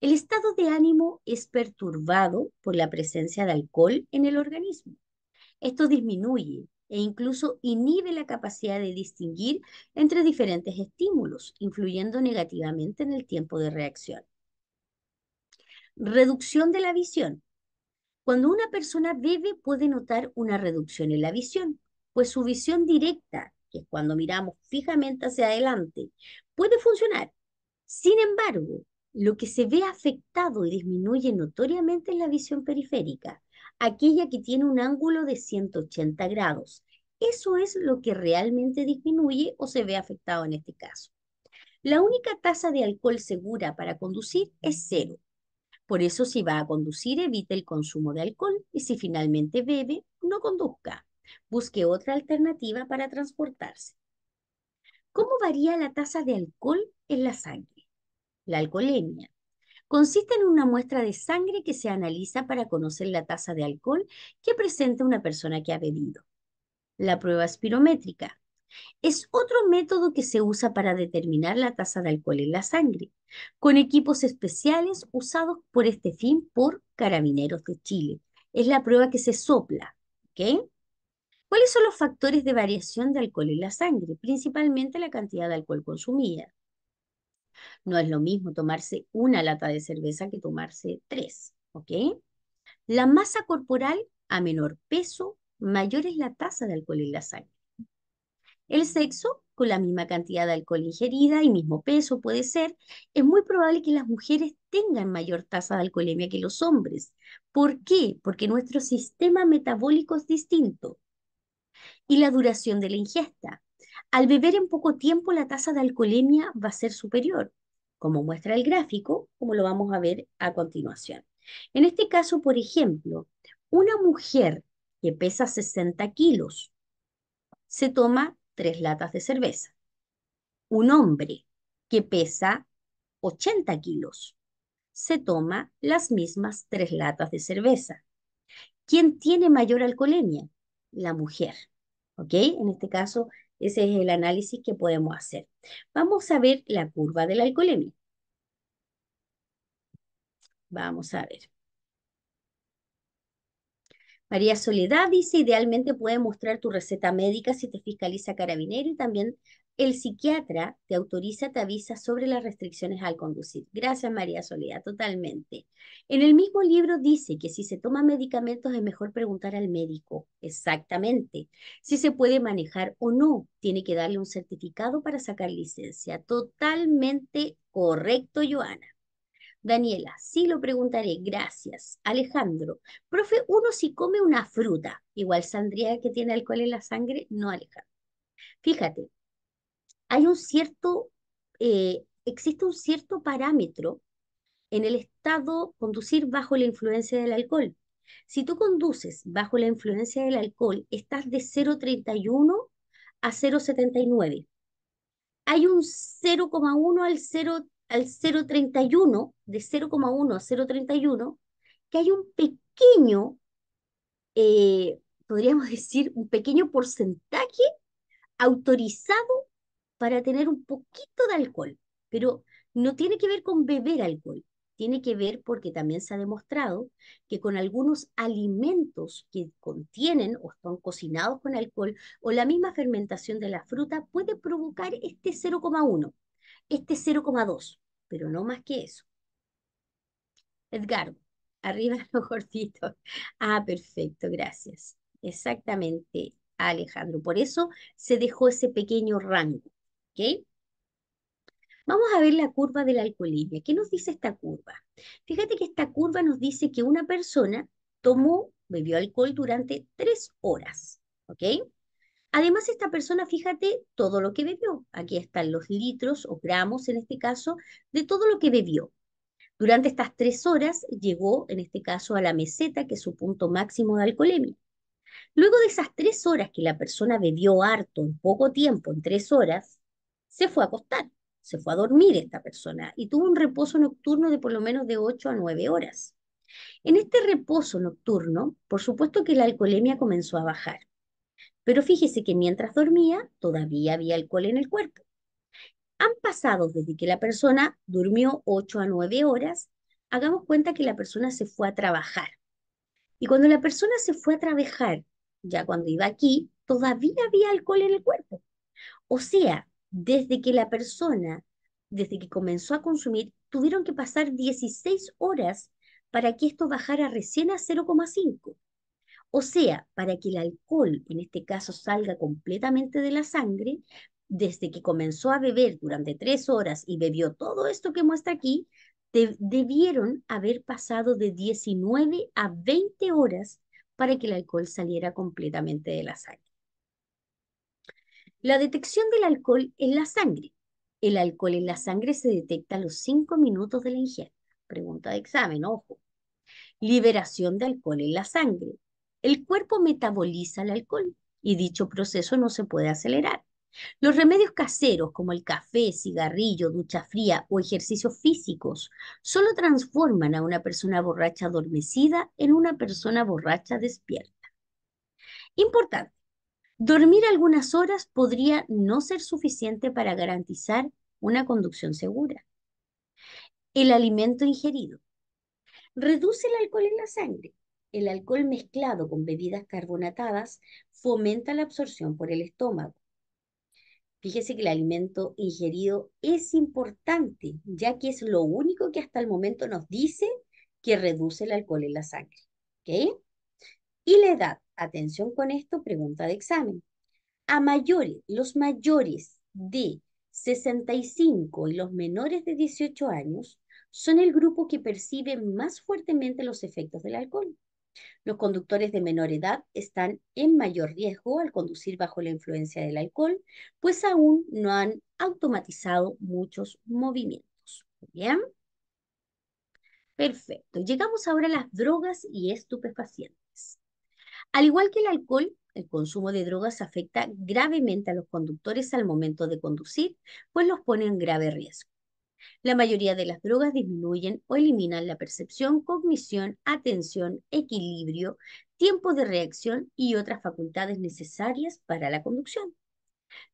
El estado de ánimo es perturbado por la presencia de alcohol en el organismo. Esto disminuye e incluso inhibe la capacidad de distinguir entre diferentes estímulos, influyendo negativamente en el tiempo de reacción. Reducción de la visión. Cuando una persona bebe puede notar una reducción en la visión, pues su visión directa, que es cuando miramos fijamente hacia adelante, puede funcionar. Sin embargo, lo que se ve afectado y disminuye notoriamente es la visión periférica, aquella que tiene un ángulo de 180 grados. Eso es lo que realmente disminuye o se ve afectado en este caso. La única tasa de alcohol segura para conducir es cero, por eso si va a conducir, evite el consumo de alcohol y si finalmente bebe, no conduzca. Busque otra alternativa para transportarse. ¿Cómo varía la tasa de alcohol en la sangre? La alcoholemia. Consiste en una muestra de sangre que se analiza para conocer la tasa de alcohol que presenta una persona que ha bebido. La prueba espirométrica es otro método que se usa para determinar la tasa de alcohol en la sangre, con equipos especiales usados por este fin por carabineros de Chile. Es la prueba que se sopla. ¿okay? ¿Cuáles son los factores de variación de alcohol en la sangre? Principalmente la cantidad de alcohol consumida. No es lo mismo tomarse una lata de cerveza que tomarse tres. ¿ok? La masa corporal a menor peso, mayor es la tasa de alcohol en la sangre. El sexo, con la misma cantidad de alcohol ingerida y mismo peso puede ser, es muy probable que las mujeres tengan mayor tasa de alcoholemia que los hombres. ¿Por qué? Porque nuestro sistema metabólico es distinto. Y la duración de la ingesta. Al beber en poco tiempo, la tasa de alcoholemia va a ser superior, como muestra el gráfico, como lo vamos a ver a continuación. En este caso, por ejemplo, una mujer que pesa 60 kilos se toma tres latas de cerveza. Un hombre que pesa 80 kilos se toma las mismas tres latas de cerveza. ¿Quién tiene mayor alcoholemia? La mujer. ¿Ok? En este caso, ese es el análisis que podemos hacer. Vamos a ver la curva de la alcoholemia. Vamos a ver. María Soledad dice, idealmente puede mostrar tu receta médica si te fiscaliza carabinero y también el psiquiatra te autoriza, te avisa sobre las restricciones al conducir. Gracias María Soledad, totalmente. En el mismo libro dice que si se toma medicamentos es mejor preguntar al médico exactamente si se puede manejar o no. Tiene que darle un certificado para sacar licencia. Totalmente correcto, Joana. Daniela, sí lo preguntaré, gracias. Alejandro, profe, uno si come una fruta, igual Sandría que tiene alcohol en la sangre, no Alejandro. Fíjate, hay un cierto, eh, existe un cierto parámetro en el estado conducir bajo la influencia del alcohol. Si tú conduces bajo la influencia del alcohol, estás de 0,31 a 0,79. Hay un 0,1 al 0.3 al 0,31, de 0,1 a 0,31, que hay un pequeño, eh, podríamos decir, un pequeño porcentaje autorizado para tener un poquito de alcohol, pero no tiene que ver con beber alcohol, tiene que ver porque también se ha demostrado que con algunos alimentos que contienen o están cocinados con alcohol o la misma fermentación de la fruta puede provocar este 0,1 este 0,2, pero no más que eso. Edgar, arriba los gorditos. Ah, perfecto, gracias. Exactamente, Alejandro. Por eso se dejó ese pequeño rango. ¿Ok? Vamos a ver la curva del la ¿Qué nos dice esta curva? Fíjate que esta curva nos dice que una persona tomó, bebió alcohol durante tres horas, ¿ok? Además, esta persona, fíjate, todo lo que bebió. Aquí están los litros o gramos, en este caso, de todo lo que bebió. Durante estas tres horas llegó, en este caso, a la meseta, que es su punto máximo de alcoholemia. Luego de esas tres horas que la persona bebió harto en poco tiempo, en tres horas, se fue a acostar, se fue a dormir esta persona y tuvo un reposo nocturno de por lo menos de ocho a nueve horas. En este reposo nocturno, por supuesto que la alcoholemia comenzó a bajar. Pero fíjese que mientras dormía, todavía había alcohol en el cuerpo. Han pasado desde que la persona durmió 8 a 9 horas, hagamos cuenta que la persona se fue a trabajar. Y cuando la persona se fue a trabajar, ya cuando iba aquí, todavía había alcohol en el cuerpo. O sea, desde que la persona, desde que comenzó a consumir, tuvieron que pasar 16 horas para que esto bajara recién a 0,5. O sea, para que el alcohol, en este caso, salga completamente de la sangre, desde que comenzó a beber durante tres horas y bebió todo esto que muestra aquí, debieron haber pasado de 19 a 20 horas para que el alcohol saliera completamente de la sangre. La detección del alcohol en la sangre. El alcohol en la sangre se detecta a los cinco minutos de la ingesta. Pregunta de examen, ojo. Liberación de alcohol en la sangre. El cuerpo metaboliza el alcohol y dicho proceso no se puede acelerar. Los remedios caseros como el café, cigarrillo, ducha fría o ejercicios físicos solo transforman a una persona borracha adormecida en una persona borracha despierta. Importante, dormir algunas horas podría no ser suficiente para garantizar una conducción segura. El alimento ingerido reduce el alcohol en la sangre el alcohol mezclado con bebidas carbonatadas fomenta la absorción por el estómago. Fíjese que el alimento ingerido es importante, ya que es lo único que hasta el momento nos dice que reduce el alcohol en la sangre. ¿Ok? Y la edad, atención con esto, pregunta de examen. A mayores, los mayores de 65 y los menores de 18 años son el grupo que percibe más fuertemente los efectos del alcohol. Los conductores de menor edad están en mayor riesgo al conducir bajo la influencia del alcohol, pues aún no han automatizado muchos movimientos. ¿Bien? Perfecto. Llegamos ahora a las drogas y estupefacientes. Al igual que el alcohol, el consumo de drogas afecta gravemente a los conductores al momento de conducir, pues los pone en grave riesgo. La mayoría de las drogas disminuyen o eliminan la percepción, cognición, atención, equilibrio, tiempo de reacción y otras facultades necesarias para la conducción.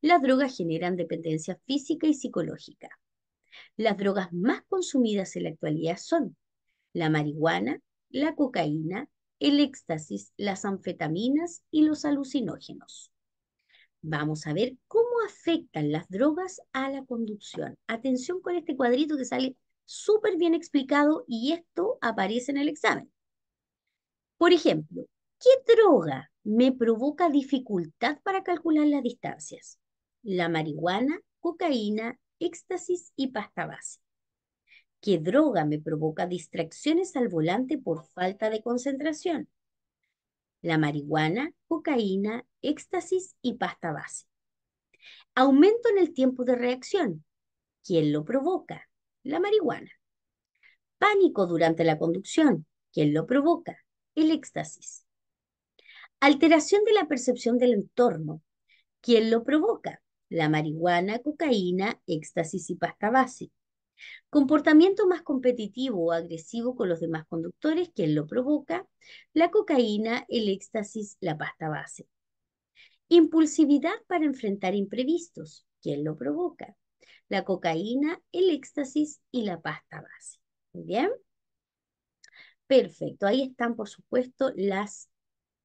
Las drogas generan dependencia física y psicológica. Las drogas más consumidas en la actualidad son la marihuana, la cocaína, el éxtasis, las anfetaminas y los alucinógenos. Vamos a ver cómo afectan las drogas a la conducción. Atención con este cuadrito que sale súper bien explicado y esto aparece en el examen. Por ejemplo, ¿qué droga me provoca dificultad para calcular las distancias? La marihuana, cocaína, éxtasis y pasta base. ¿Qué droga me provoca distracciones al volante por falta de concentración? La marihuana, cocaína, éxtasis y pasta base. Aumento en el tiempo de reacción. ¿Quién lo provoca? La marihuana. Pánico durante la conducción. ¿Quién lo provoca? El éxtasis. Alteración de la percepción del entorno. ¿Quién lo provoca? La marihuana, cocaína, éxtasis y pasta base. Comportamiento más competitivo o agresivo con los demás conductores, ¿quién lo provoca? La cocaína, el éxtasis, la pasta base. Impulsividad para enfrentar imprevistos. ¿Quién lo provoca? La cocaína, el éxtasis y la pasta base. ¿Muy bien? Perfecto. Ahí están, por supuesto, las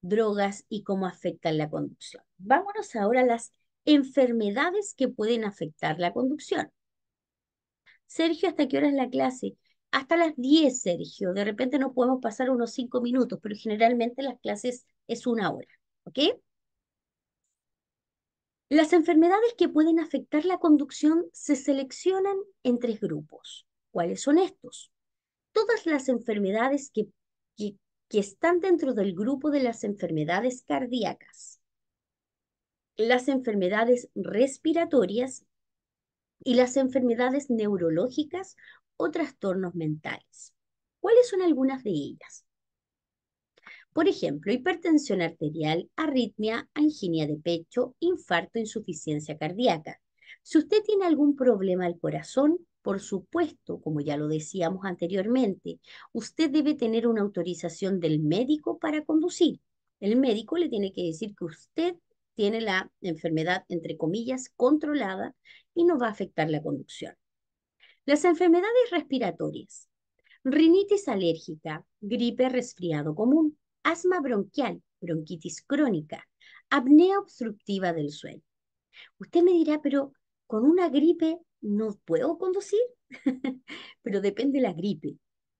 drogas y cómo afectan la conducción. Vámonos ahora a las enfermedades que pueden afectar la conducción. Sergio, ¿hasta qué hora es la clase? Hasta las 10, Sergio. De repente no podemos pasar unos 5 minutos, pero generalmente las clases es una hora. ¿Ok? Las enfermedades que pueden afectar la conducción se seleccionan en tres grupos. ¿Cuáles son estos? Todas las enfermedades que, están dentro del grupo de las enfermedades cardíacas, las enfermedades respiratorias y las enfermedades neurológicas o trastornos mentales. ¿Cuáles son algunas de ellas? Por ejemplo, hipertensión arterial, arritmia, anginia de pecho, infarto, insuficiencia cardíaca. Si usted tiene algún problema al corazón, por supuesto, como ya lo decíamos anteriormente, usted debe tener una autorización del médico para conducir. El médico le tiene que decir que usted tiene la enfermedad, entre comillas, controlada y no va a afectar la conducción. Las enfermedades respiratorias, rinitis alérgica, gripe, resfriado común asma bronquial, bronquitis crónica, apnea obstructiva del sueño. Usted me dirá, pero con una gripe no puedo conducir, pero depende de la gripe,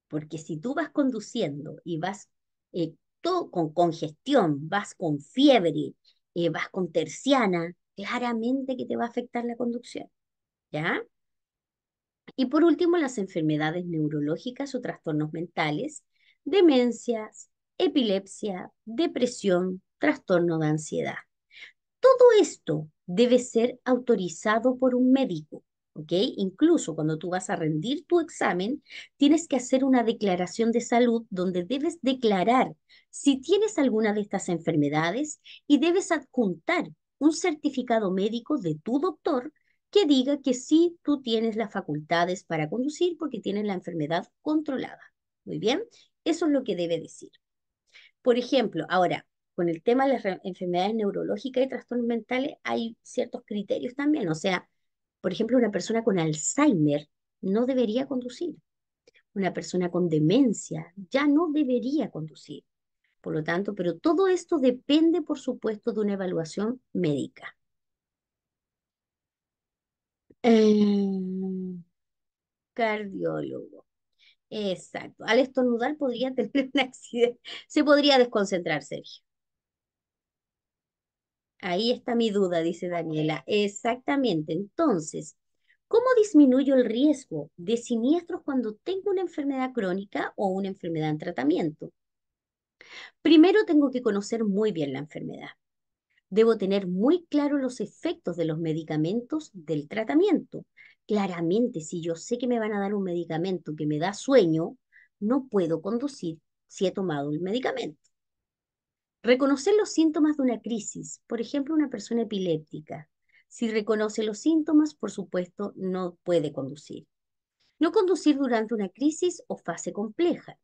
porque si tú vas conduciendo y vas eh, todo con congestión, vas con fiebre, eh, vas con terciana, claramente que te va a afectar la conducción, ¿ya? Y por último, las enfermedades neurológicas o trastornos mentales, demencias, epilepsia, depresión, trastorno de ansiedad. Todo esto debe ser autorizado por un médico, ¿ok? Incluso cuando tú vas a rendir tu examen, tienes que hacer una declaración de salud donde debes declarar si tienes alguna de estas enfermedades y debes adjuntar un certificado médico de tu doctor que diga que sí tú tienes las facultades para conducir porque tienes la enfermedad controlada. Muy bien, eso es lo que debe decir. Por ejemplo, ahora, con el tema de las enfermedades neurológicas y trastornos mentales hay ciertos criterios también. O sea, por ejemplo, una persona con Alzheimer no debería conducir. Una persona con demencia ya no debería conducir. Por lo tanto, pero todo esto depende, por supuesto, de una evaluación médica. Eh, cardiólogo. Exacto. Al estornudar podría tener un accidente. Se podría desconcentrar, Sergio. Ahí está mi duda, dice Daniela. Exactamente. Entonces, ¿cómo disminuyo el riesgo de siniestros cuando tengo una enfermedad crónica o una enfermedad en tratamiento? Primero tengo que conocer muy bien la enfermedad. Debo tener muy claro los efectos de los medicamentos del tratamiento, Claramente, si yo sé que me van a dar un medicamento que me da sueño, no puedo conducir si he tomado el medicamento. Reconocer los síntomas de una crisis, por ejemplo, una persona epiléptica. Si reconoce los síntomas, por supuesto, no puede conducir. No conducir durante una crisis o fase compleja.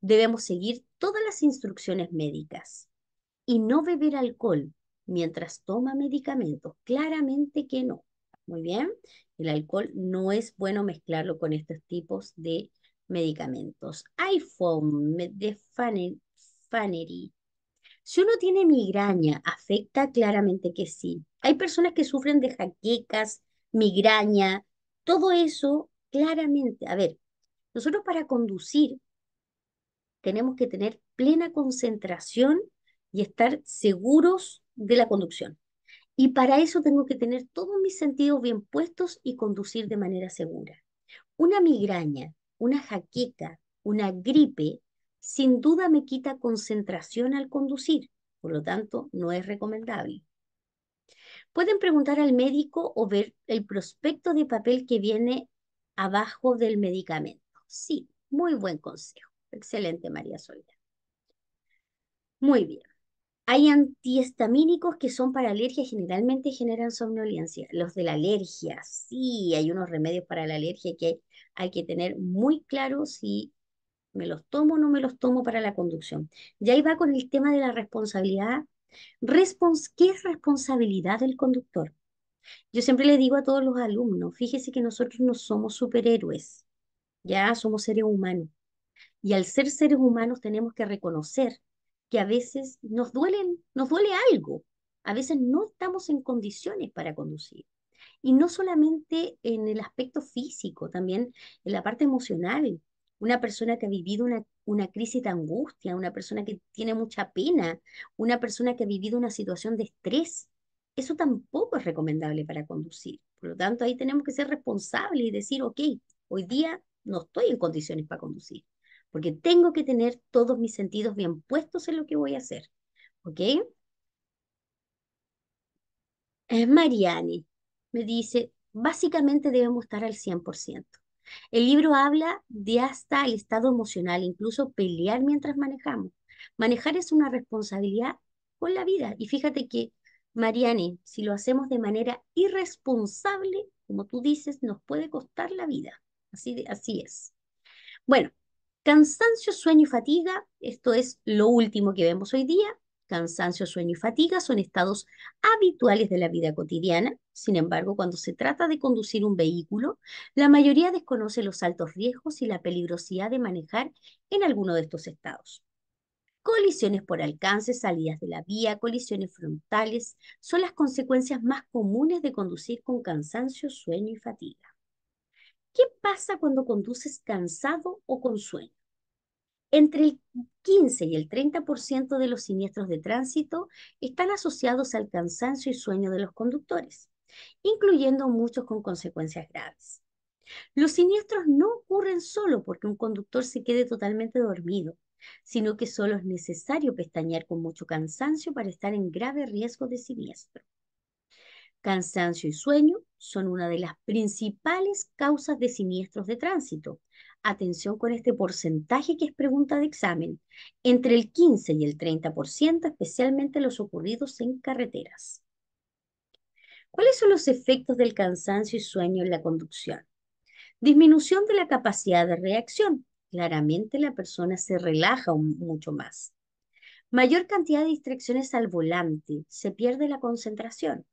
Debemos seguir todas las instrucciones médicas y no beber alcohol mientras toma medicamentos. Claramente que no. Muy bien, el alcohol no es bueno mezclarlo con estos tipos de medicamentos. iPhone de Fanery. Si uno tiene migraña, afecta claramente que sí. Hay personas que sufren de jaquecas, migraña, todo eso claramente. A ver, nosotros para conducir tenemos que tener plena concentración y estar seguros de la conducción. Y para eso tengo que tener todos mis sentidos bien puestos y conducir de manera segura. Una migraña, una jaqueca, una gripe, sin duda me quita concentración al conducir, por lo tanto no es recomendable. Pueden preguntar al médico o ver el prospecto de papel que viene abajo del medicamento. Sí, muy buen consejo. Excelente, María Soledad. Muy bien. Hay antihistamínicos que son para alergias, generalmente generan somnolencia. Los de la alergia, sí, hay unos remedios para la alergia que hay, que tener muy claro si me los tomo o no me los tomo para la conducción. Y ahí va con el tema de la responsabilidad. ¿Qué es responsabilidad del conductor? Yo siempre le digo a todos los alumnos, fíjese que nosotros no somos superhéroes, ya somos seres humanos. Y al ser seres humanos tenemos que reconocer que a veces nos duelen, nos duele algo. A veces no estamos en condiciones para conducir. Y no solamente en el aspecto físico, también en la parte emocional. Una persona que ha vivido una, una crisis de angustia, una persona que tiene mucha pena, una persona que ha vivido una situación de estrés, eso tampoco es recomendable para conducir. Por lo tanto, ahí tenemos que ser responsables y decir, ok, hoy día no estoy en condiciones para conducir porque tengo que tener todos mis sentidos bien puestos en lo que voy a hacer. ¿Ok? Eh, Mariani me dice, básicamente debemos estar al 100%. El libro habla de hasta el estado emocional, incluso pelear mientras manejamos. Manejar es una responsabilidad con la vida. Y fíjate que, Mariani, si lo hacemos de manera irresponsable, como tú dices, nos puede costar la vida. Así, así es. Bueno, Cansancio, sueño y fatiga, esto es lo último que vemos hoy día. Cansancio, sueño y fatiga son estados habituales de la vida cotidiana. Sin embargo, cuando se trata de conducir un vehículo, la mayoría desconoce los altos riesgos y la peligrosidad de manejar en alguno de estos estados. Colisiones por alcance, salidas de la vía, colisiones frontales son las consecuencias más comunes de conducir con cansancio, sueño y fatiga. ¿Qué pasa cuando conduces cansado o con sueño? Entre el 15 y el 30% de los siniestros de tránsito están asociados al cansancio y sueño de los conductores, incluyendo muchos con consecuencias graves. Los siniestros no ocurren solo porque un conductor se quede totalmente dormido, sino que solo es necesario pestañear con mucho cansancio para estar en grave riesgo de siniestro. Cansancio y sueño son una de las principales causas de siniestros de tránsito. Atención con este porcentaje que es pregunta de examen, entre el 15 y el 30%, especialmente los ocurridos en carreteras. ¿Cuáles son los efectos del cansancio y sueño en la conducción? Disminución de la capacidad de reacción. Claramente la persona se relaja mucho más. Mayor cantidad de distracciones al volante, se pierde la concentración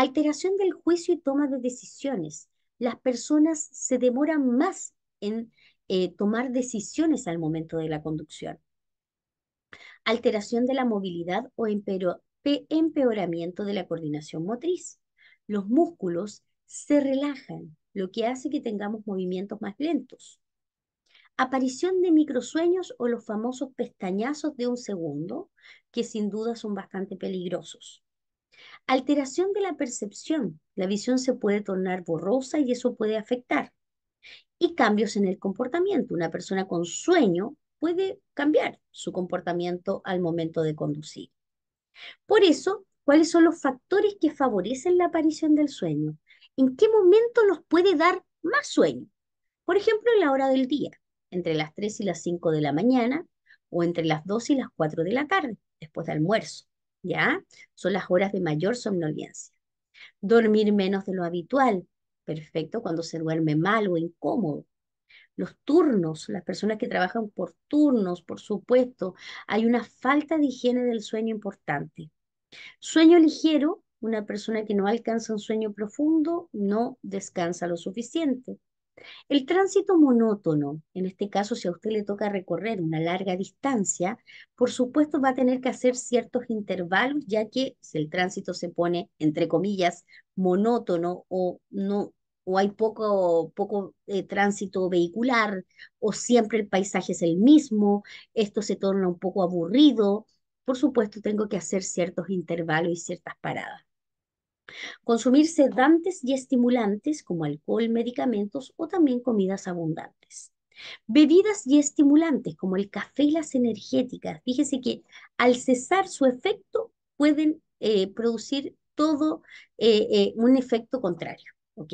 Alteración del juicio y toma de decisiones. Las personas se demoran más en eh, tomar decisiones al momento de la conducción. Alteración de la movilidad o empeoramiento de la coordinación motriz. Los músculos se relajan, lo que hace que tengamos movimientos más lentos. Aparición de microsueños o los famosos pestañazos de un segundo, que sin duda son bastante peligrosos. Alteración de la percepción. La visión se puede tornar borrosa y eso puede afectar. Y cambios en el comportamiento. Una persona con sueño puede cambiar su comportamiento al momento de conducir. Por eso, ¿cuáles son los factores que favorecen la aparición del sueño? ¿En qué momento nos puede dar más sueño? Por ejemplo, en la hora del día, entre las 3 y las 5 de la mañana o entre las 2 y las 4 de la tarde, después de almuerzo. ¿ya? Son las horas de mayor somnolencia. Dormir menos de lo habitual, perfecto cuando se duerme mal o incómodo. Los turnos, las personas que trabajan por turnos, por supuesto, hay una falta de higiene del sueño importante. Sueño ligero, una persona que no alcanza un sueño profundo no descansa lo suficiente. El tránsito monótono, en este caso si a usted le toca recorrer una larga distancia, por supuesto va a tener que hacer ciertos intervalos, ya que si el tránsito se pone, entre comillas, monótono o no o hay poco, poco eh, tránsito vehicular, o siempre el paisaje es el mismo, esto se torna un poco aburrido, por supuesto tengo que hacer ciertos intervalos y ciertas paradas. Consumir sedantes y estimulantes como alcohol, medicamentos o también comidas abundantes. Bebidas y estimulantes como el café y las energéticas. Fíjese que al cesar su efecto pueden eh, producir todo eh, eh, un efecto contrario. ¿Ok?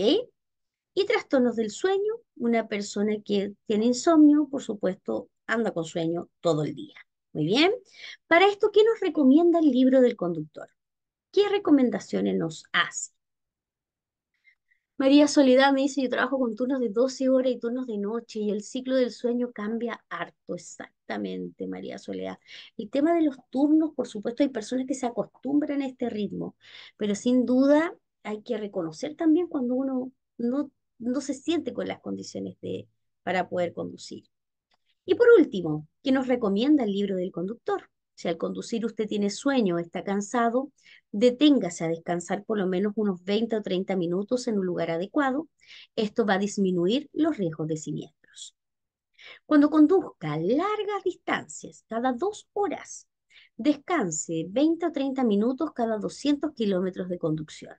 Y trastornos del sueño, una persona que tiene insomnio, por supuesto, anda con sueño todo el día. Muy bien. Para esto, ¿qué nos recomienda el libro del conductor? ¿Qué recomendaciones nos hace? María Soledad me dice, yo trabajo con turnos de 12 horas y turnos de noche y el ciclo del sueño cambia harto, exactamente, María Soledad. El tema de los turnos, por supuesto, hay personas que se acostumbran a este ritmo, pero sin duda hay que reconocer también cuando uno no, no se siente con las condiciones de, para poder conducir. Y por último, ¿qué nos recomienda el libro del conductor? Si al conducir usted tiene sueño, está cansado, deténgase a descansar por lo menos unos 20 o 30 minutos en un lugar adecuado. Esto va a disminuir los riesgos de siniestros. Cuando conduzca largas distancias, cada dos horas, descanse 20 o 30 minutos cada 200 kilómetros de conducción.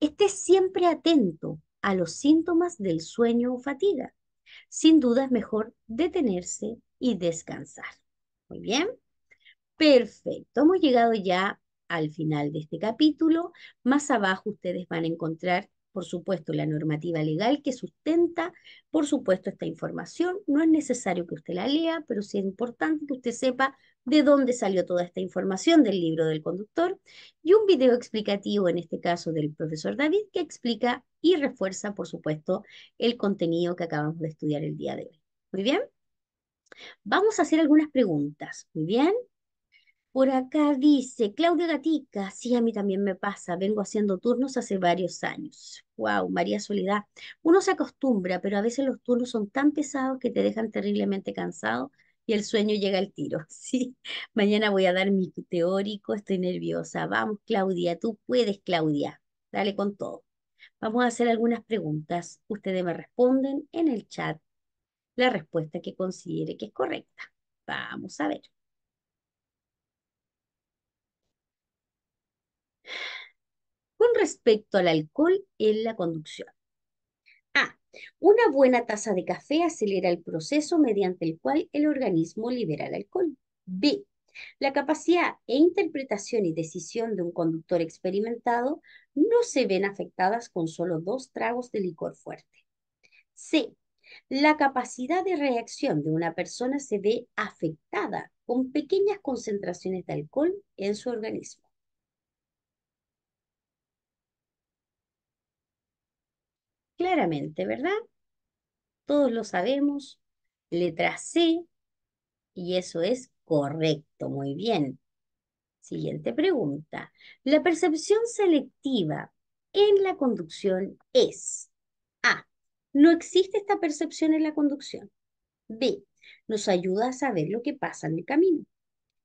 Esté siempre atento a los síntomas del sueño o fatiga. Sin duda es mejor detenerse y descansar. Muy bien. Perfecto, hemos llegado ya al final de este capítulo. Más abajo ustedes van a encontrar, por supuesto, la normativa legal que sustenta, por supuesto, esta información. No es necesario que usted la lea, pero sí es importante que usted sepa de dónde salió toda esta información del libro del conductor y un video explicativo, en este caso del profesor David, que explica y refuerza, por supuesto, el contenido que acabamos de estudiar el día de hoy. Muy bien. Vamos a hacer algunas preguntas. Muy bien. Por acá dice Claudia Gatica, sí, a mí también me pasa, vengo haciendo turnos hace varios años. Wow, María Soledad. Uno se acostumbra, pero a veces los turnos son tan pesados que te dejan terriblemente cansado y el sueño llega al tiro. Sí, mañana voy a dar mi teórico, estoy nerviosa. Vamos, Claudia, tú puedes, Claudia. Dale con todo. Vamos a hacer algunas preguntas. Ustedes me responden en el chat la respuesta que considere que es correcta. Vamos a ver. con respecto al alcohol en la conducción. A. Una buena taza de café acelera el proceso mediante el cual el organismo libera el alcohol. B. La capacidad e interpretación y decisión de un conductor experimentado no se ven afectadas con solo dos tragos de licor fuerte. C. La capacidad de reacción de una persona se ve afectada con pequeñas concentraciones de alcohol en su organismo. claramente, ¿verdad? Todos lo sabemos. Letra C. Y eso es correcto. Muy bien. Siguiente pregunta. La percepción selectiva en la conducción es A. No existe esta percepción en la conducción. B. Nos ayuda a saber lo que pasa en el camino.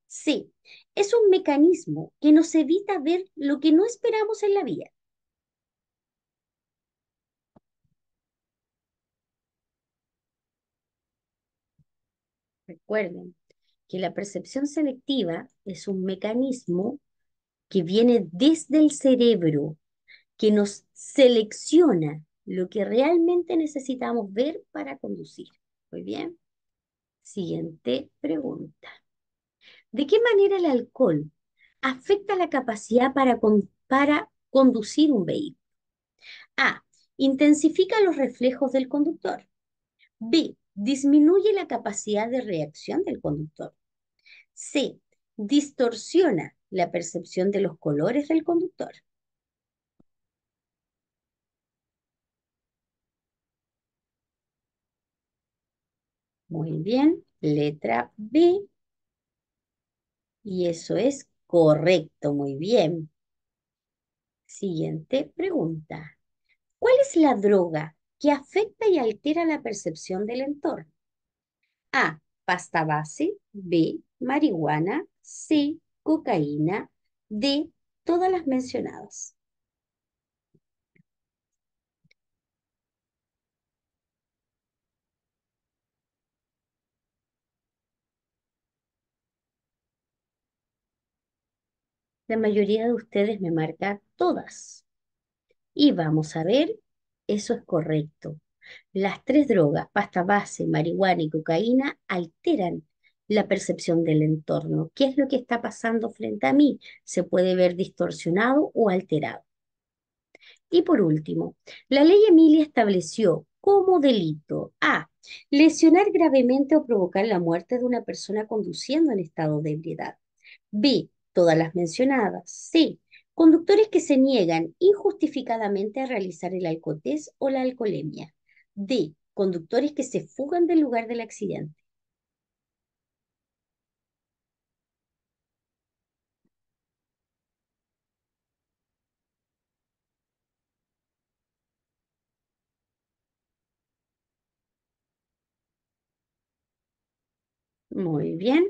C. Es un mecanismo que nos evita ver lo que no esperamos en la vía. recuerden que la percepción selectiva es un mecanismo que viene desde el cerebro, que nos selecciona lo que realmente necesitamos ver para conducir. Muy bien. Siguiente pregunta. ¿De qué manera el alcohol afecta la capacidad para, para conducir un vehículo? A. Intensifica los reflejos del conductor. B disminuye la capacidad de reacción del conductor. C. Distorsiona la percepción de los colores del conductor. Muy bien, letra B. Y eso es correcto, muy bien. Siguiente pregunta. ¿Cuál es la droga que afecta y altera la percepción del entorno. A. Pasta base. B. Marihuana. C. Cocaína. D. Todas las mencionadas. La mayoría de ustedes me marca todas. Y vamos a ver eso es correcto. Las tres drogas, pasta base, marihuana y cocaína, alteran la percepción del entorno. ¿Qué es lo que está pasando frente a mí? Se puede ver distorsionado o alterado. Y por último, la ley Emilia estableció como delito a lesionar gravemente o provocar la muerte de una persona conduciendo en estado de ebriedad. B, todas las mencionadas. C, Conductores que se niegan injustificadamente a realizar el alcotés o la alcoholemia. D. Conductores que se fugan del lugar del accidente. Muy bien.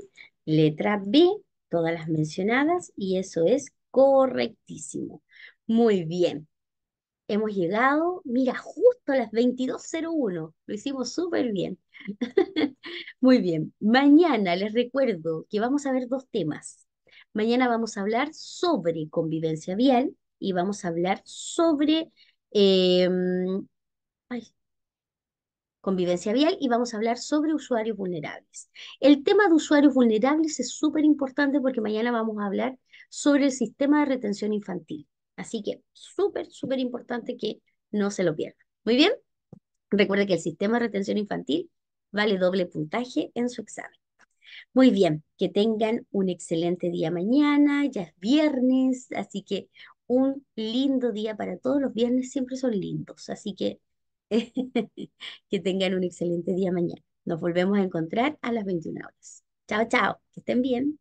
Letra B, todas las mencionadas, y eso es Correctísimo. Muy bien. Hemos llegado, mira, justo a las 22.01. Lo hicimos súper bien. Muy bien. Mañana les recuerdo que vamos a ver dos temas. Mañana vamos a hablar sobre convivencia vial y vamos a hablar sobre em, ay, convivencia vial y vamos a hablar sobre usuarios vulnerables. El tema de usuarios vulnerables es súper importante porque mañana vamos a hablar sobre el sistema de retención infantil. Así que súper, súper importante que no se lo pierdan. Muy bien, recuerde que el sistema de retención infantil vale doble puntaje en su examen. Muy bien, que tengan un excelente día mañana, ya es viernes, así que un lindo día para todos. Los viernes siempre son lindos, así que que tengan un excelente día mañana. Nos volvemos a encontrar a las 21 horas. Chao, chao, que estén bien.